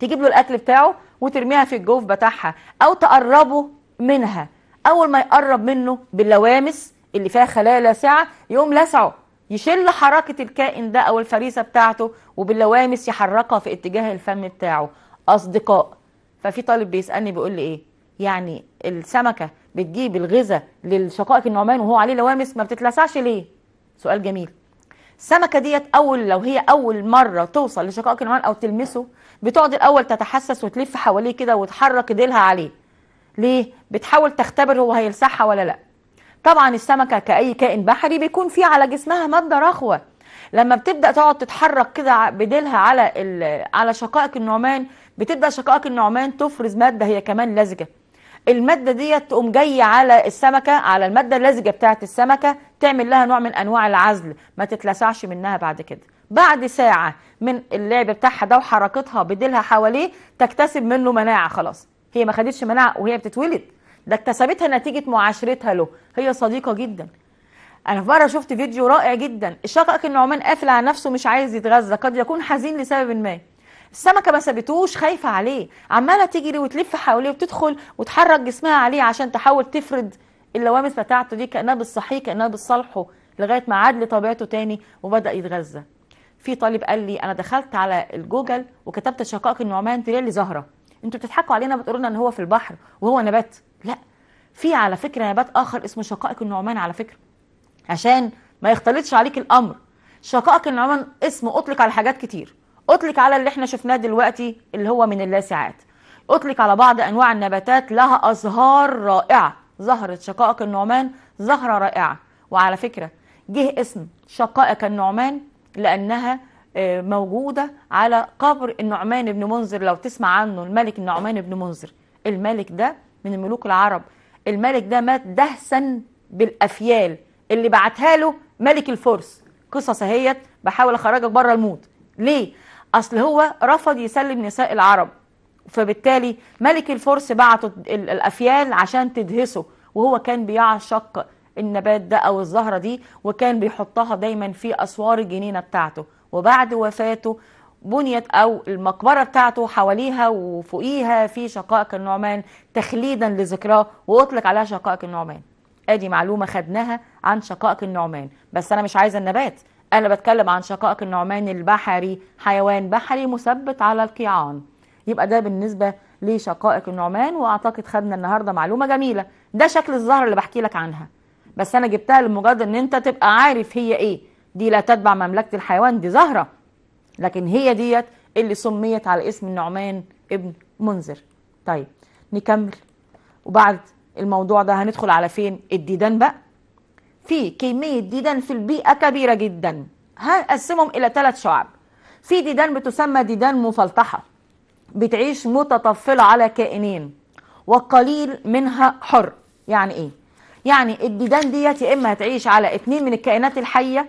تجيب له الاكل بتاعه وترميها في الجوف بتاعها او تقربه منها اول ما يقرب منه باللوامس اللي فيها خلايا لاسعه يقوم لسعه يشل حركه الكائن ده او الفريسه بتاعته وباللوامس يحركها في اتجاه الفم بتاعه اصدقاء ففي طالب بيسالني بيقول لي ايه يعني السمكه بتجيب الغذاء للشقائق النعمان وهو عليه لوامس ما بتتلسعش ليه سؤال جميل السمكه ديت اول لو هي اول مره توصل لشقائق النعمان او تلمسه بتقعد الاول تتحسس وتلف حواليه كده وتحرك ديلها عليه ليه بتحاول تختبر هو هيلسعها ولا لا طبعا السمكه كاي كائن بحري بيكون فيه على جسمها ماده رخوه لما بتبدا تقعد تتحرك كده بديلها على على شقائق النعمان بتبدا شقائق النعمان تفرز ماده هي كمان لزجه الماده ديت تقوم جايه على السمكه على الماده اللزجه بتاعه السمكه تعمل لها نوع من انواع العزل ما تتلسعش منها بعد كده بعد ساعه من اللعب بتاعها ده وحركتها بديلها حواليه تكتسب منه مناعه خلاص هي ما خدتش مناعه وهي بتتولد ده اكتسبتها نتيجه معاشرتها له هي صديقه جدا انا في مره شفت فيديو رائع جدا الشقق النعمان قافل على نفسه مش عايز يتغذى قد يكون حزين لسبب ما السمكه ما سابتوش خايفه عليه عماله تجري وتلف حواليه وتدخل وتحرك جسمها عليه عشان تحاول تفرد اللوامس بتاعته دي كانها بالصحيح كانها بالصالحه لغايه ما عاد لطبيعته تاني وبدا يتغذى في طالب قال لي انا دخلت على الجوجل وكتبت شقائق النعمان تلاقي لي زهره انتوا بتضحكوا علينا بتقولوا لنا ان هو في البحر وهو نبات لا في على فكره نبات اخر اسمه شقائق النعمان على فكره عشان ما يختلطش عليك الامر شقائق النعمان اسم اطلق على حاجات كتير أطلق على اللي احنا شفناه دلوقتي اللي هو من اللاسعات أطلق على بعض أنواع النباتات لها أزهار رائعة زهرة شقائق النعمان زهرة رائعة وعلى فكرة جه اسم شقائق النعمان لأنها آه، موجودة على قبر النعمان بن منذر لو تسمع عنه الملك النعمان بن منذر الملك ده من الملوك العرب الملك ده مات دهسا بالأفيال اللي بعتها له ملك الفرس قصص اهيت بحاول اخرجك بره المود ليه أصل هو رفض يسلم نساء العرب فبالتالي ملك الفرس بعت الأفيال عشان تدهسه وهو كان بيعشق النبات ده أو الزهرة دي وكان بيحطها دايما في أسوار الجنينة بتاعته وبعد وفاته بنيت أو المقبرة بتاعته حواليها وفوقيها في شقائق النعمان تخليدا لذكراه وأطلق عليها شقائق النعمان ادي معلومة خدناها عن شقائق النعمان بس أنا مش عايزة النبات أنا بتكلم عن شقائق النعمان البحري حيوان بحري مثبت على القيعان يبقى ده بالنسبة لشقائق النعمان وأعتقد خدنا النهاردة معلومة جميلة ده شكل الزهرة اللي بحكي لك عنها بس أنا جبتها لمجرد إن أنت تبقى عارف هي إيه دي لا تتبع مملكة الحيوان دي زهرة لكن هي ديت اللي سميت على اسم النعمان ابن منذر طيب نكمل وبعد الموضوع ده هندخل على فين الديدان بقى في كمية ديدان في البيئة كبيرة جدا هنقسمهم إلى ثلاث شعب في ديدان بتسمى ديدان مفلطحة بتعيش متطفلة على كائنين وقليل منها حر يعني إيه؟ يعني الديدان ديت يا إما هتعيش على اتنين من الكائنات الحية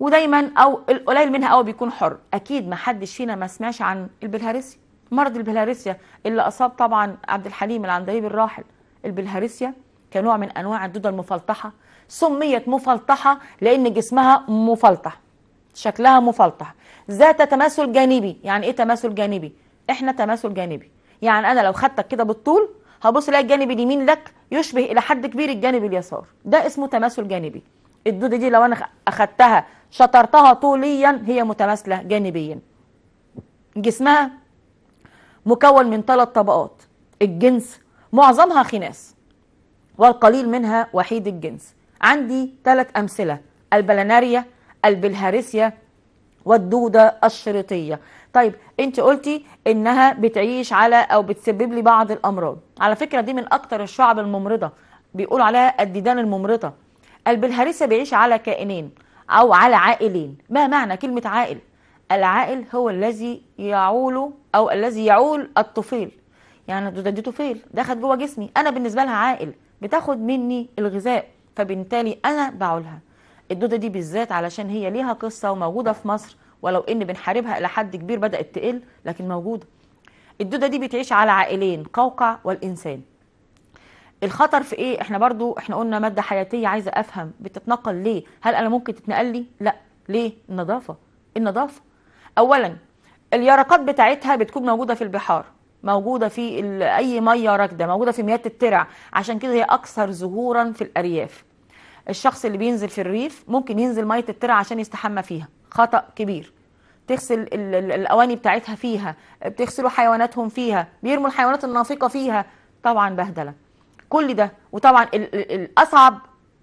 ودايما أو القليل منها أو بيكون حر أكيد ما حدش فينا ما سمعش عن البلهارسيا مرض البلهارسيا اللي أصاب طبعا عبد الحليم العندليب الراحل البلهارسيا كنوع من أنواع الدودة المفلطحة سميت مفلطحة لأن جسمها مفلطح شكلها مفلطح ذات تماثل جانبي يعني إيه تماثل جانبي؟ إحنا تماثل جانبي يعني أنا لو خدتك كده بالطول هبص الاقي الجانب اليمين لك يشبه الى حد كبير الجانب اليسار ده اسمه تماثل جانبي الدودة دي لو انا اخدتها شطرتها طوليا هي متماثلة جانبيا جسمها مكون من ثلاث طبقات الجنس معظمها خناس والقليل منها وحيد الجنس عندي ثلاث أمثلة البلاناريا البلهارسيا والدودة الشريطية طيب انت قلتي انها بتعيش على او بتسبب لي بعض الامراض على فكرة دي من اكتر الشعب الممرضة بيقولوا عليها الديدان الممرضة البلهارسيا بيعيش على كائنين او على عائلين ما معنى كلمة عائل العائل هو الذي يعول او الذي يعول الطفيل يعني الدودة دي طفيل دخلت جوه جسمي انا بالنسبة لها عائل بتاخد مني الغذاء فبالتالي انا بعولها الدوده دي بالذات علشان هي ليها قصه وموجوده في مصر ولو ان بنحاربها الى حد كبير بدات تقل لكن موجوده الدوده دي بتعيش على عائلين قوقع والانسان الخطر في ايه احنا برضو احنا قلنا ماده حياتيه عايزه افهم بتتنقل ليه هل انا ممكن تتنقل لي لا ليه النظافه النظافه اولا اليرقات بتاعتها بتكون موجوده في البحار موجودة في أي مية راكدة موجودة في مياه الترع عشان كده هي أكثر ظهورا في الأرياف الشخص اللي بينزل في الريف ممكن ينزل مية الترع عشان يستحمى فيها خطأ كبير تغسل الأواني بتاعتها فيها بتغسلوا حيواناتهم فيها بيرموا الحيوانات النافقة فيها طبعا بهدلة كل ده وطبعا الأصعب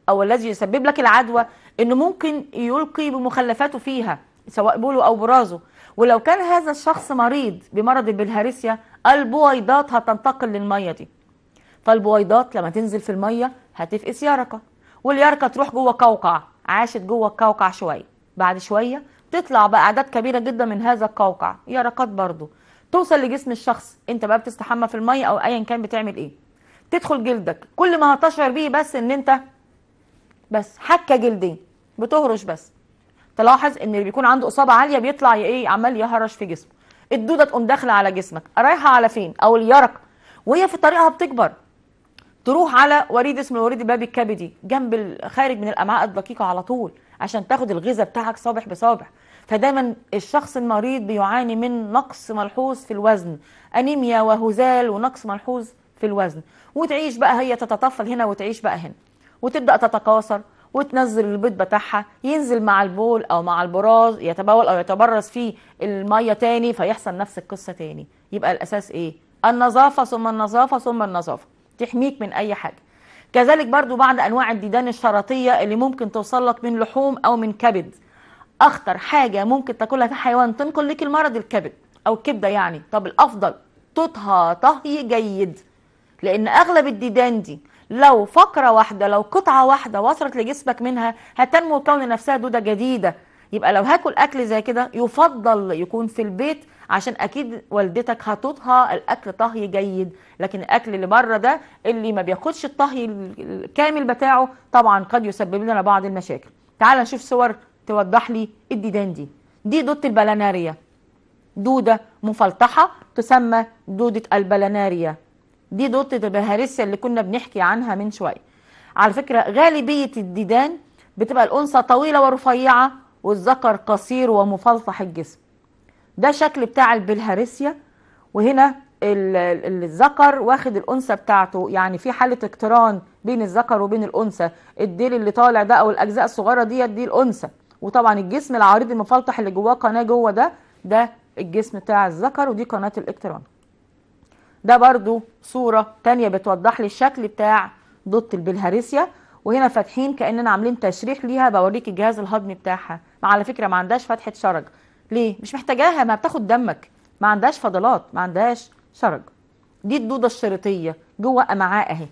أو الذي يسبب لك العدوى إنه ممكن يلقي بمخلفاته فيها سواء بوله أو برازه ولو كان هذا الشخص مريض بمرض البلهارسيا البويضات هتنتقل للميه دي فالبويضات لما تنزل في الميه هتفقس يرقه واليرقه تروح جوه قوقع عاشت جوه القوقع شويه بعد شويه تطلع بقى اعداد كبيره جدا من هذا القوقع يرقات برضو توصل لجسم الشخص انت بقى بتستحمى في الميه او ايا كان بتعمل ايه تدخل جلدك كل ما هتشعر بيه بس ان انت بس حكه جلدين بتهرش بس تلاحظ ان اللي بيكون عنده اصابه عاليه بيطلع ايه عمال يهرش في جسمه الدوده تقوم داخله على جسمك رايحه على فين او اليرق وهي في طريقها بتكبر تروح على وريد اسمه الوريد الباب الكبدي جنب خارج من الامعاء الدقيقه على طول عشان تاخد الغذاء بتاعك صابح بصابح فدايما الشخص المريض بيعاني من نقص ملحوظ في الوزن انيميا وهزال ونقص ملحوظ في الوزن وتعيش بقى هي تتطفل هنا وتعيش بقى هنا وتبدا تتكاثر وتنزل البيض بتاعها ينزل مع البول او مع البراز يتبول او يتبرز فيه الميه تاني فيحصل نفس القصه تاني يبقى الاساس ايه النظافه ثم النظافه ثم النظافه تحميك من اي حاجه كذلك برضو بعض انواع الديدان الشرطيه اللي ممكن توصل لك من لحوم او من كبد اخطر حاجه ممكن تاكلها في حيوان تنقل لك المرض الكبد او الكبده يعني طب الافضل تطهى طهي جيد لان اغلب الديدان دي لو فقرة واحدة لو قطعة واحدة وصلت لجسمك منها هتنمو وتكون نفسها دودة جديدة يبقى لو هاكل أكل زي كده يفضل يكون في البيت عشان أكيد والدتك هتطهى الأكل طهي جيد لكن الأكل اللي بره ده اللي ما بياخدش الطهي الكامل بتاعه طبعا قد يسبب لنا بعض المشاكل تعال نشوف صور توضح لي الديدان دي دي دودة البلاناريا دودة مفلطحة تسمى دودة البلاناريا دي دوطة بهارسيا اللي كنا بنحكي عنها من شوية على فكرة غالبية الديدان بتبقى الأنثى طويلة ورفيعة والذكر قصير ومفلطح الجسم ده شكل بتاع البلهارسيا وهنا الذكر واخد الانثى بتاعته يعني في حاله اقتران بين الذكر وبين الانثى الديل اللي طالع ده او الاجزاء الصغيره ديت دي الانثى وطبعا الجسم العريض المفلطح اللي جواه قناه جوه ده ده الجسم بتاع الذكر ودي قناه الاقتران ده برضو صورة تانية بتوضح لي الشكل بتاع ضد البلهارسيا وهنا فاتحين كأننا عاملين تشريح ليها بوريك الجهاز الهضمي بتاعها مع على فكرة ما عندهاش فتحة شرج ليه مش محتاجاها ما بتاخد دمك ما عندهاش فضلات ما عندهاش شرج دي الدودة الشريطية جوه أمعاء أهي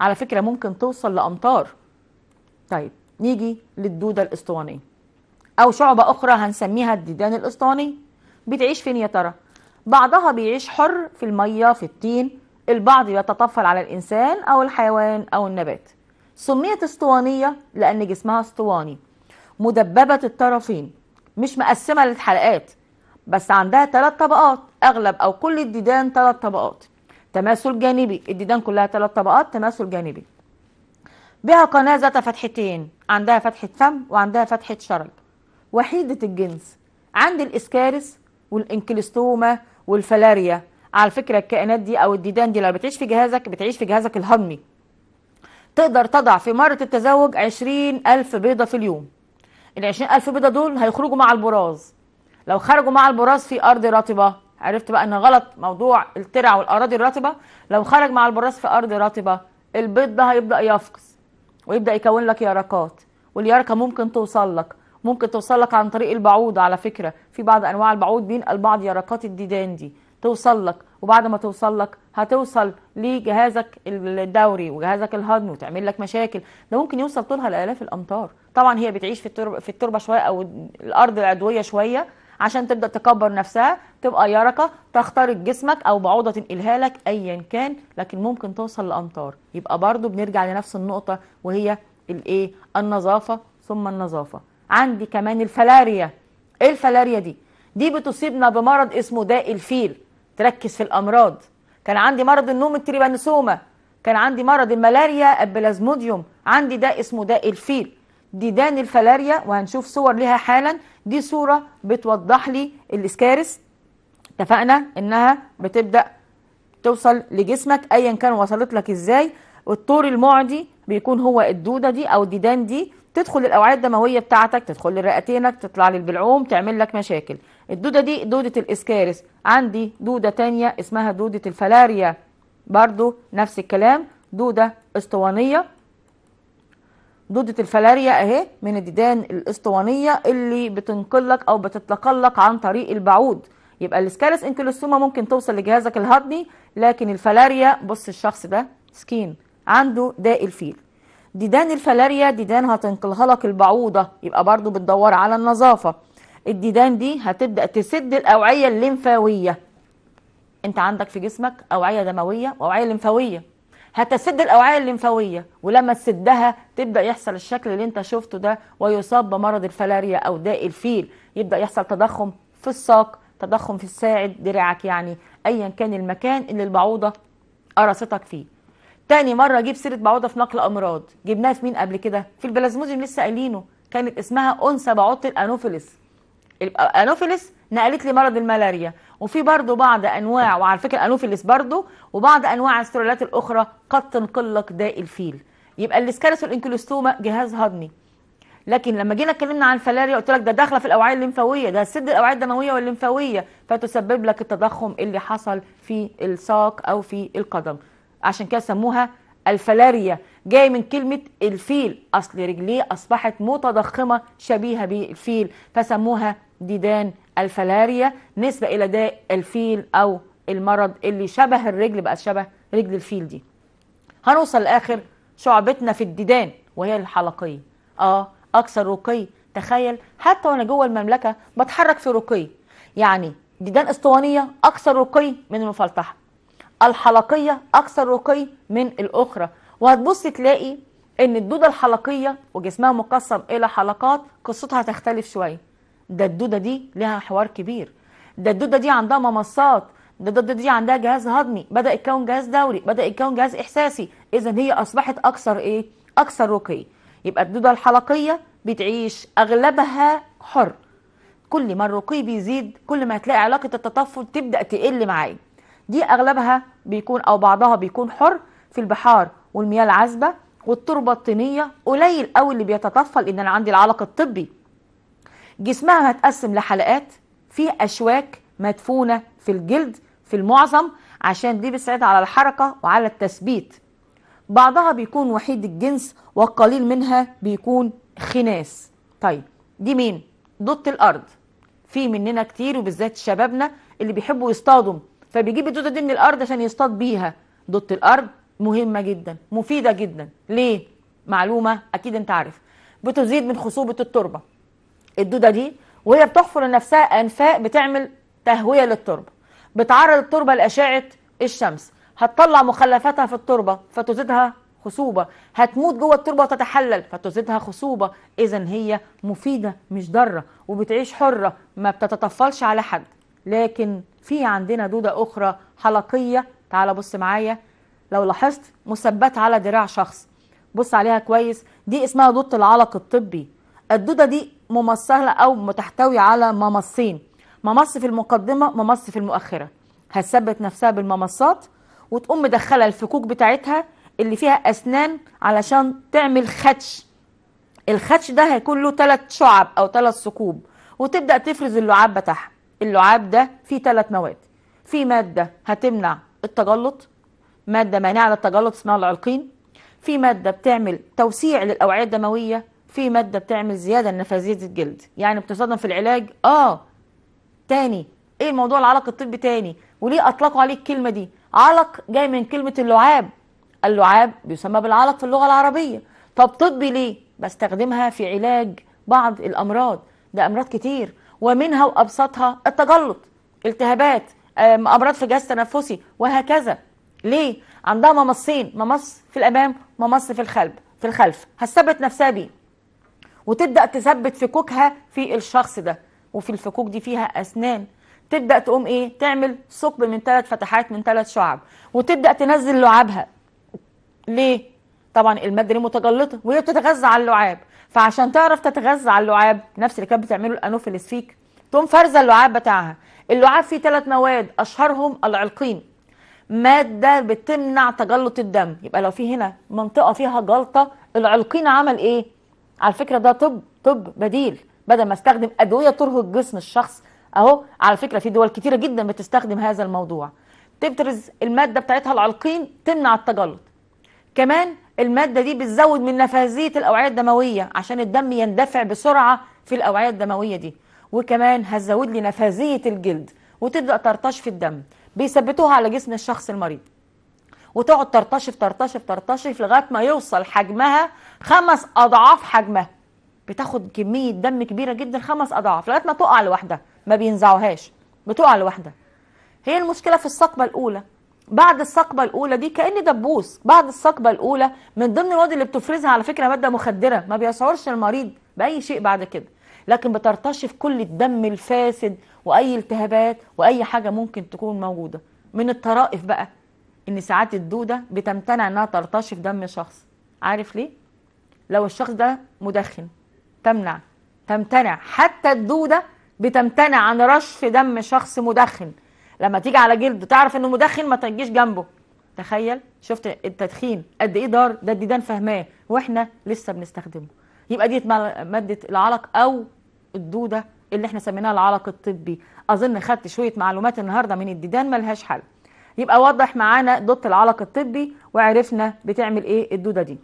على فكرة ممكن توصل لأمطار طيب نيجي للدودة الأسطوانية أو شعبة أخرى هنسميها الديدان الأسطواني بتعيش فين يا ترى بعضها بيعيش حر في المية في الطين البعض يتطفل على الإنسان أو الحيوان أو النبات سميت اسطوانية لأن جسمها اسطواني مدببة الطرفين مش مقسمة للحلقات بس عندها ثلاث طبقات أغلب أو كل الديدان ثلاث طبقات تماثل جانبي الديدان كلها ثلاث طبقات تماثل جانبي بها قناة ذات فتحتين عندها فتحة فم وعندها فتحة شرج وحيدة الجنس عند الإسكارس والإنكلستوما والفلاريا على فكره الكائنات دي او الديدان دي لما بتعيش في جهازك بتعيش في جهازك الهضمي تقدر تضع في مرة التزاوج ألف بيضة في اليوم ال ألف بيضة دول هيخرجوا مع البراز لو خرجوا مع البراز في أرض رطبة عرفت بقى ان غلط موضوع الترع والأراضي الرطبة لو خرج مع البراز في أرض رطبة البيض ده هيبدأ يفقس ويبدأ يكون لك يرقات واليرقة ممكن توصل لك ممكن توصل لك عن طريق البعوض على فكرة في بعض أنواع البعوض بينقل بعض يرقات الديدان دي توصل لك وبعد ما توصل لك هتوصل لجهازك الدوري وجهازك الهضم وتعمل لك مشاكل ده ممكن يوصل طولها لالاف الامتار طبعا هي بتعيش في التربه في التربه شويه او الارض العضويه شويه عشان تبدا تكبر نفسها تبقى يرقه تخترق جسمك او بعوضه تنقلها لك ايا كان لكن ممكن توصل لامتار يبقى برضو بنرجع لنفس النقطه وهي الايه النظافه ثم النظافه عندي كمان الفلاريا ايه الفلاريا دي دي بتصيبنا بمرض اسمه داء الفيل تركز في الامراض كان عندي مرض النوم التريبانوسوما كان عندي مرض الملاريا البلازموديوم عندي داء اسمه داء الفيل ديدان الفلاريا وهنشوف صور ليها حالا دي صورة بتوضح لي الاسكارس اتفقنا انها بتبدأ توصل لجسمك ايا كان وصلت لك ازاي والطور المعدي بيكون هو الدودة دي او الديدان دي تدخل الاوعيه الدمويه بتاعتك تدخل لرئتينك تطلع للبلعوم تعمل لك مشاكل الدوده دي دوده الاسكارس عندي دوده تانية اسمها دوده الفلاريا برضو نفس الكلام دوده اسطوانيه دوده الفلاريا اهي من الديدان الاسطوانيه اللي بتنقلك او بتتلقلك عن طريق البعوض يبقى الاسكارس انكلوسوما ممكن توصل لجهازك الهضمي لكن الفلاريا بص الشخص ده سكين عنده داء الفيل ديدان الفلاريا ديدان هتنقلها لك البعوضة يبقى برضو بتدور على النظافة الديدان دي هتبدأ تسد الأوعية الليمفاوية انت عندك في جسمك أوعية دموية وأوعية ليمفاوية هتسد الأوعية الليمفاوية ولما تسدها تبدأ يحصل الشكل اللي انت شفته ده ويصاب بمرض الفلاريا أو داء الفيل يبدأ يحصل تضخم في الساق تضخم في الساعد دراعك يعني أيا كان المكان اللي البعوضة قرصتك فيه تاني مره اجيب سيره بعوضه في نقل امراض جبناها في مين قبل كده في البلازموديوم لسه قايلينه كانت اسمها انثى بعوضه الانوفيلس الانوفيلس نقلت لي مرض الملاريا وفي برضه بعض انواع وعلى فكره الانوفيلس برضه وبعض انواع السلالات الاخرى قد تنقل لك داء الفيل يبقى الاسكارس والانكلوستوما جهاز هضمي لكن لما جينا اتكلمنا عن الفلاريا قلت لك ده داخله في الاوعيه الليمفاويه ده سد الاوعيه الدمويه والليمفاويه فتسبب لك التضخم اللي حصل في الساق او في القدم عشان كده سموها الفلاريا جاي من كلمة الفيل أصل رجليه أصبحت متضخمة شبيهة بالفيل فسموها ديدان الفلاريا نسبة إلى داء الفيل أو المرض اللي شبه الرجل بقى شبه رجل الفيل دي هنوصل لآخر شعبتنا في الديدان وهي الحلقية آه أكثر رقي تخيل حتى وأنا جوه المملكة بتحرك في رقي يعني ديدان اسطوانية أكثر رقي من المفلطحة الحلقية أكثر رقي من الأخرى وهتبص تلاقي إن الدودة الحلقية وجسمها مقسم إلى حلقات قصتها هتختلف شوية ده الدودة دي لها حوار كبير ده الدودة دي عندها ممصات ده الدودة دي عندها جهاز هضمي بدأ يتكون جهاز دوري بدأ يتكون جهاز إحساسي إذا هي أصبحت أكثر إيه؟ أكثر رقي يبقى الدودة الحلقية بتعيش أغلبها حر كل ما الرقي بيزيد كل ما هتلاقي علاقة التطفل تبدأ تقل معايا دي اغلبها بيكون او بعضها بيكون حر في البحار والمياه العذبه والتربه الطينيه قليل قوي اللي بيتطفل ان انا عندي العلق الطبي جسمها هتقسم لحلقات فيه اشواك مدفونه في الجلد في المعظم عشان دي بتساعد على الحركه وعلى التثبيت بعضها بيكون وحيد الجنس والقليل منها بيكون خناس طيب دي مين ضد الارض في مننا كتير وبالذات شبابنا اللي بيحبوا يصطادوا فبيجيب الدودة دي من الأرض عشان يصطاد بيها دودة الأرض مهمة جدا مفيدة جدا ليه؟ معلومة أكيد أنت عارف بتزيد من خصوبة التربة الدودة دي وهي بتحفر لنفسها أنفاق بتعمل تهوية للتربة بتعرض التربة لأشعة الشمس هتطلع مخلفاتها في التربة فتزيدها خصوبة هتموت جوه التربة وتتحلل فتزيدها خصوبة إذا هي مفيدة مش ضارة وبتعيش حرة ما بتتطفلش على حد لكن في عندنا دودة أخرى حلقية تعال بص معايا لو لاحظت مثبتة على دراع شخص بص عليها كويس دي اسمها دودة العلق الطبي الدودة دي ممثلة أو متحتوي على ممصين ممص في المقدمة ممص في المؤخرة هتثبت نفسها بالممصات وتقوم مدخلة الفكوك بتاعتها اللي فيها أسنان علشان تعمل خدش الخدش ده هيكون له ثلاث شعب أو ثلاث ثقوب وتبدأ تفرز اللعاب بتاعها اللعاب ده فيه ثلاث مواد في مادة هتمنع التجلط مادة مانعة للتجلط اسمها العلقين في مادة بتعمل توسيع للأوعية الدموية في مادة بتعمل زيادة لنفاذية الجلد يعني بتستخدم في العلاج اه تاني ايه الموضوع العلق الطبي تاني وليه اطلقوا عليه الكلمة دي علق جاي من كلمة اللعاب اللعاب بيسمى بالعلق في اللغة العربية طب طبي ليه بستخدمها في علاج بعض الأمراض ده أمراض كتير ومنها وابسطها التجلط التهابات امراض في الجهاز التنفسي وهكذا ليه عندها ممصين ممص في الامام ممص في الخلف في الخلف هتثبت نفسها بيه وتبدا تثبت فكوكها في الشخص ده وفي الفكوك دي فيها اسنان تبدا تقوم ايه تعمل ثقب من ثلاث فتحات من ثلاث شعب وتبدا تنزل لعابها ليه طبعا الماده دي متجلطه وهي بتتغذى على اللعاب فعشان تعرف تتغذى على اللعاب نفس اللي كانت بتعمله الانوفيلس فيك تقوم فارزه اللعاب بتاعها اللعاب فيه ثلاث مواد اشهرهم العلقين ماده بتمنع تجلط الدم يبقى لو في هنا منطقه فيها جلطه العلقين عمل ايه على فكره ده طب طب بديل بدل ما استخدم ادويه ترهق جسم الشخص اهو على فكره في دول كتيره جدا بتستخدم هذا الموضوع تفرز الماده بتاعتها العلقين تمنع التجلط كمان المادة دي بتزود من نفاذية الأوعية الدموية عشان الدم يندفع بسرعة في الأوعية الدموية دي وكمان هتزود لي نفاذية الجلد وتبدأ ترتش في الدم بيثبتوها على جسم الشخص المريض وتقعد في ترتشف في لغاية ما يوصل حجمها خمس أضعاف حجمها بتاخد كمية دم كبيرة جدا خمس أضعاف لغاية ما تقع لوحدها ما بينزعوهاش بتقع لوحدها هي المشكلة في الصقبة الأولى بعد الثقبه الاولى دي كان دبوس بعد الثقبه الاولى من ضمن المواد اللي بتفرزها على فكره ماده مخدره ما بيشعرش المريض باي شيء بعد كده لكن بترتشف كل الدم الفاسد واي التهابات واي حاجه ممكن تكون موجوده من الطرائف بقى ان ساعات الدوده بتمتنع انها ترتشف دم شخص عارف ليه لو الشخص ده مدخن تمنع تمتنع حتى الدوده بتمتنع عن رشف دم شخص مدخن لما تيجي على جلده تعرف انه مدخن ما تجيش جنبه تخيل شفت التدخين قد ايه ضار ده الديدان فهماه واحنا لسه بنستخدمه يبقى دي ماده العلق او الدوده اللي احنا سميناها العلق الطبي اظن خدت شويه معلومات النهارده من الديدان ملهاش حل يبقى وضح معانا دوت العلق الطبي وعرفنا بتعمل ايه الدوده دي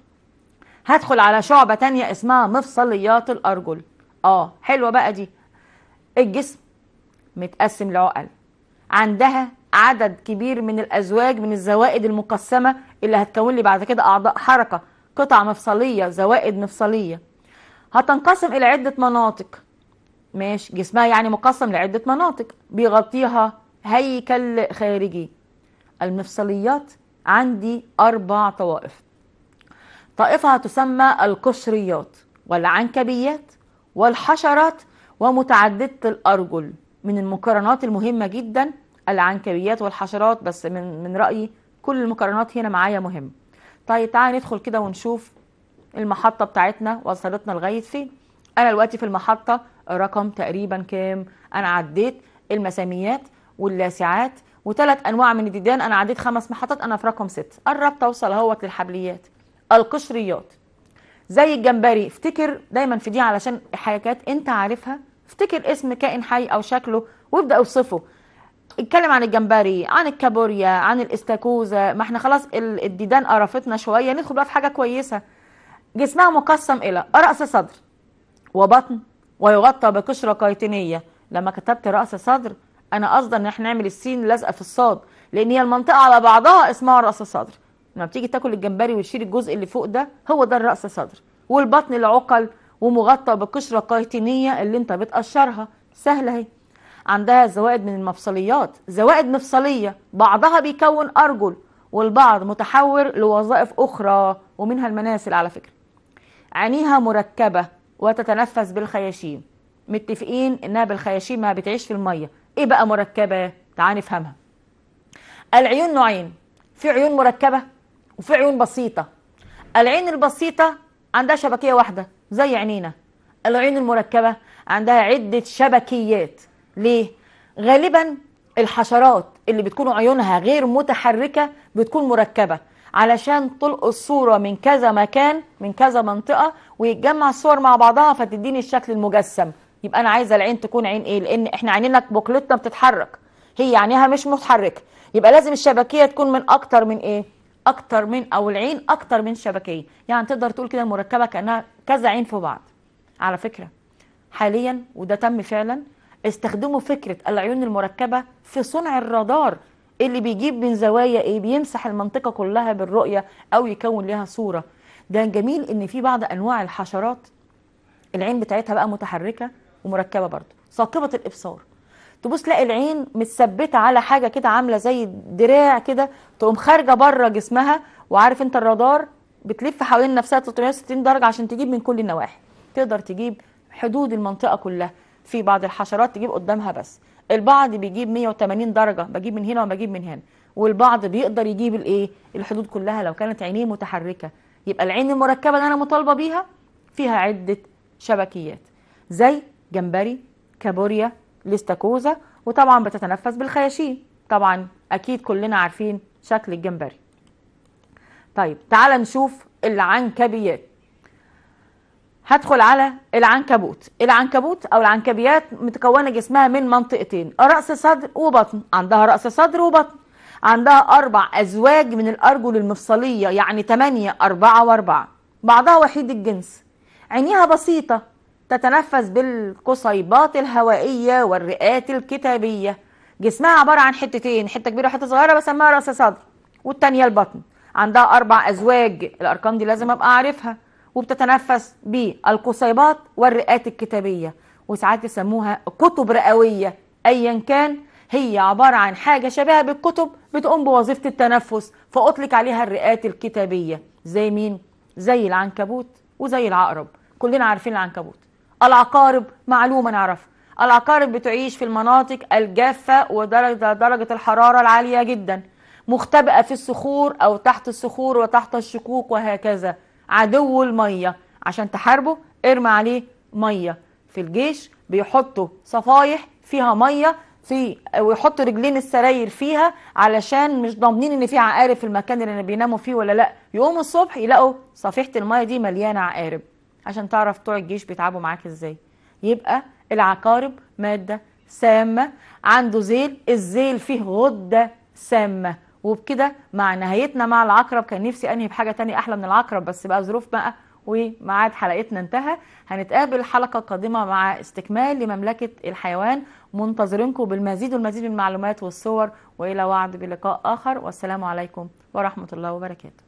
هدخل على شعبه تانية اسمها مفصليات الارجل اه حلوه بقى دي الجسم متقسم لعقل عندها عدد كبير من الأزواج من الزوائد المقسمة اللي هتكون لي بعد كده أعضاء حركة قطع مفصلية زوائد مفصلية هتنقسم إلى عدة مناطق ماشي جسمها يعني مقسم لعدة مناطق بيغطيها هيكل خارجي المفصليات عندي أربع طوائف طائفة هتسمى القشريات والعنكبيات والحشرات ومتعددة الأرجل من المقارنات المهمة جدا العنكبيات والحشرات بس من من رأيي كل المقارنات هنا معايا مهمة طيب تعالى ندخل كده ونشوف المحطة بتاعتنا وصلتنا لغاية فين أنا دلوقتي في المحطة رقم تقريبا كام أنا عديت المساميات واللاسعات وثلاث أنواع من الديدان أنا عديت خمس محطات أنا في رقم ست قربت أوصل اهوت للحبليات القشريات زي الجمبري افتكر دايما في دي علشان حاجات انت عارفها افتكر اسم كائن حي او شكله وابدا اوصفه اتكلم عن الجمبري عن الكابوريا عن الاستاكوزا ما احنا خلاص الديدان قرفتنا شويه ندخل بقى في حاجه كويسه جسمها مقسم الى راس صدر وبطن ويغطى بقشره كيتينيه لما كتبت راس صدر انا قصدي ان احنا نعمل السين لازقه في الصاد لان هي المنطقه على بعضها اسمها راس صدر لما بتيجي تاكل الجمبري وتشيل الجزء اللي فوق ده هو ده الراس صدر والبطن العقل ومغطى بقشرة كايتينية اللي انت بتقشرها سهلة اهي عندها زوائد من المفصليات زوائد مفصلية بعضها بيكون أرجل والبعض متحور لوظائف أخرى ومنها المناسل على فكرة عينيها مركبة وتتنفس بالخياشيم متفقين إنها بالخياشيم ما بتعيش في المية إيه بقى مركبة؟ تعال نفهمها العيون نوعين في عيون مركبة وفي عيون بسيطة العين البسيطة عندها شبكية واحدة زي عينينا العين المركبة عندها عدة شبكيات ليه؟ غالبا الحشرات اللي بتكون عيونها غير متحركة بتكون مركبة علشان تلقط الصورة من كذا مكان من كذا منطقة ويتجمع الصور مع بعضها فتديني الشكل المجسم يبقى أنا عايزة العين تكون عين إيه؟ لأن إحنا عينينا بوكلتنا بتتحرك هي عينيها مش متحركة يبقى لازم الشبكية تكون من أكتر من إيه؟ أكتر من أو العين أكتر من شبكية يعني تقدر تقول كده المركبة كأنها كذا عين في بعض على فكرة حاليا وده تم فعلا استخدموا فكرة العيون المركبة في صنع الرادار اللي بيجيب من زوايا ايه بيمسح المنطقة كلها بالرؤية او يكون لها صورة ده جميل ان في بعض انواع الحشرات العين بتاعتها بقى متحركة ومركبة برضه ثاقبة الابصار تبص تلاقي العين متثبته على حاجه كده عامله زي دراع كده تقوم خارجه بره جسمها وعارف انت الرادار بتلف حوالين نفسها 360 درجة عشان تجيب من كل النواحي تقدر تجيب حدود المنطقة كلها في بعض الحشرات تجيب قدامها بس البعض بيجيب 180 درجة بجيب من هنا وبجيب من هنا والبعض بيقدر يجيب الايه الحدود كلها لو كانت عينيه متحركة يبقى العين المركبة اللي انا مطالبة بيها فيها عدة شبكيات زي جمبري كابوريا ليستاكوزا وطبعا بتتنفس بالخياشيم طبعا اكيد كلنا عارفين شكل الجمبري طيب تعال نشوف العنكبيات هدخل على العنكبوت العنكبوت او العنكبيات متكونه جسمها من منطقتين راس صدر وبطن عندها راس صدر وبطن عندها اربع ازواج من الارجل المفصليه يعني 8 4 و4 بعضها وحيد الجنس عينيها بسيطه تتنفس بالقصيبات الهوائيه والرئات الكتابيه جسمها عباره عن حتتين حته كبيره وحته صغيره بسميها راس صدر والتانيه البطن عندها أربع أزواج الأرقام دي لازم أبقى عارفها وبتتنفس بالقصيبات والرئات الكتابية وساعات يسموها كتب رئوية أيا كان هي عبارة عن حاجة شبيهة بالكتب بتقوم بوظيفة التنفس فأطلق عليها الرئات الكتابية زي مين؟ زي العنكبوت وزي العقرب كلنا عارفين العنكبوت العقارب معلومة نعرفها العقارب بتعيش في المناطق الجافة ودرجة درجة الحرارة العالية جدا مختبئة في الصخور أو تحت الصخور وتحت الشقوق وهكذا عدو المية عشان تحاربه ارمي عليه مية في الجيش بيحطوا صفايح فيها مية في ويحطوا رجلين السراير فيها علشان مش ضامنين ان في عقارب في المكان اللي بيناموا فيه ولا لا يقوم الصبح يلاقوا صفيحة المية دي مليانة عقارب عشان تعرف بتوع الجيش بيتعبوا معاك ازاي يبقى العقارب مادة سامة عنده زيل الزيل فيه غدة سامة وبكده مع نهايتنا مع العقرب كان نفسي انهي بحاجه تانية احلى من العقرب بس بقى ظروف بقى وميعاد حلقتنا انتهى هنتقابل حلقه قادمه مع استكمال لمملكه الحيوان منتظرينكم بالمزيد والمزيد من المعلومات والصور والى وعد بلقاء اخر والسلام عليكم ورحمه الله وبركاته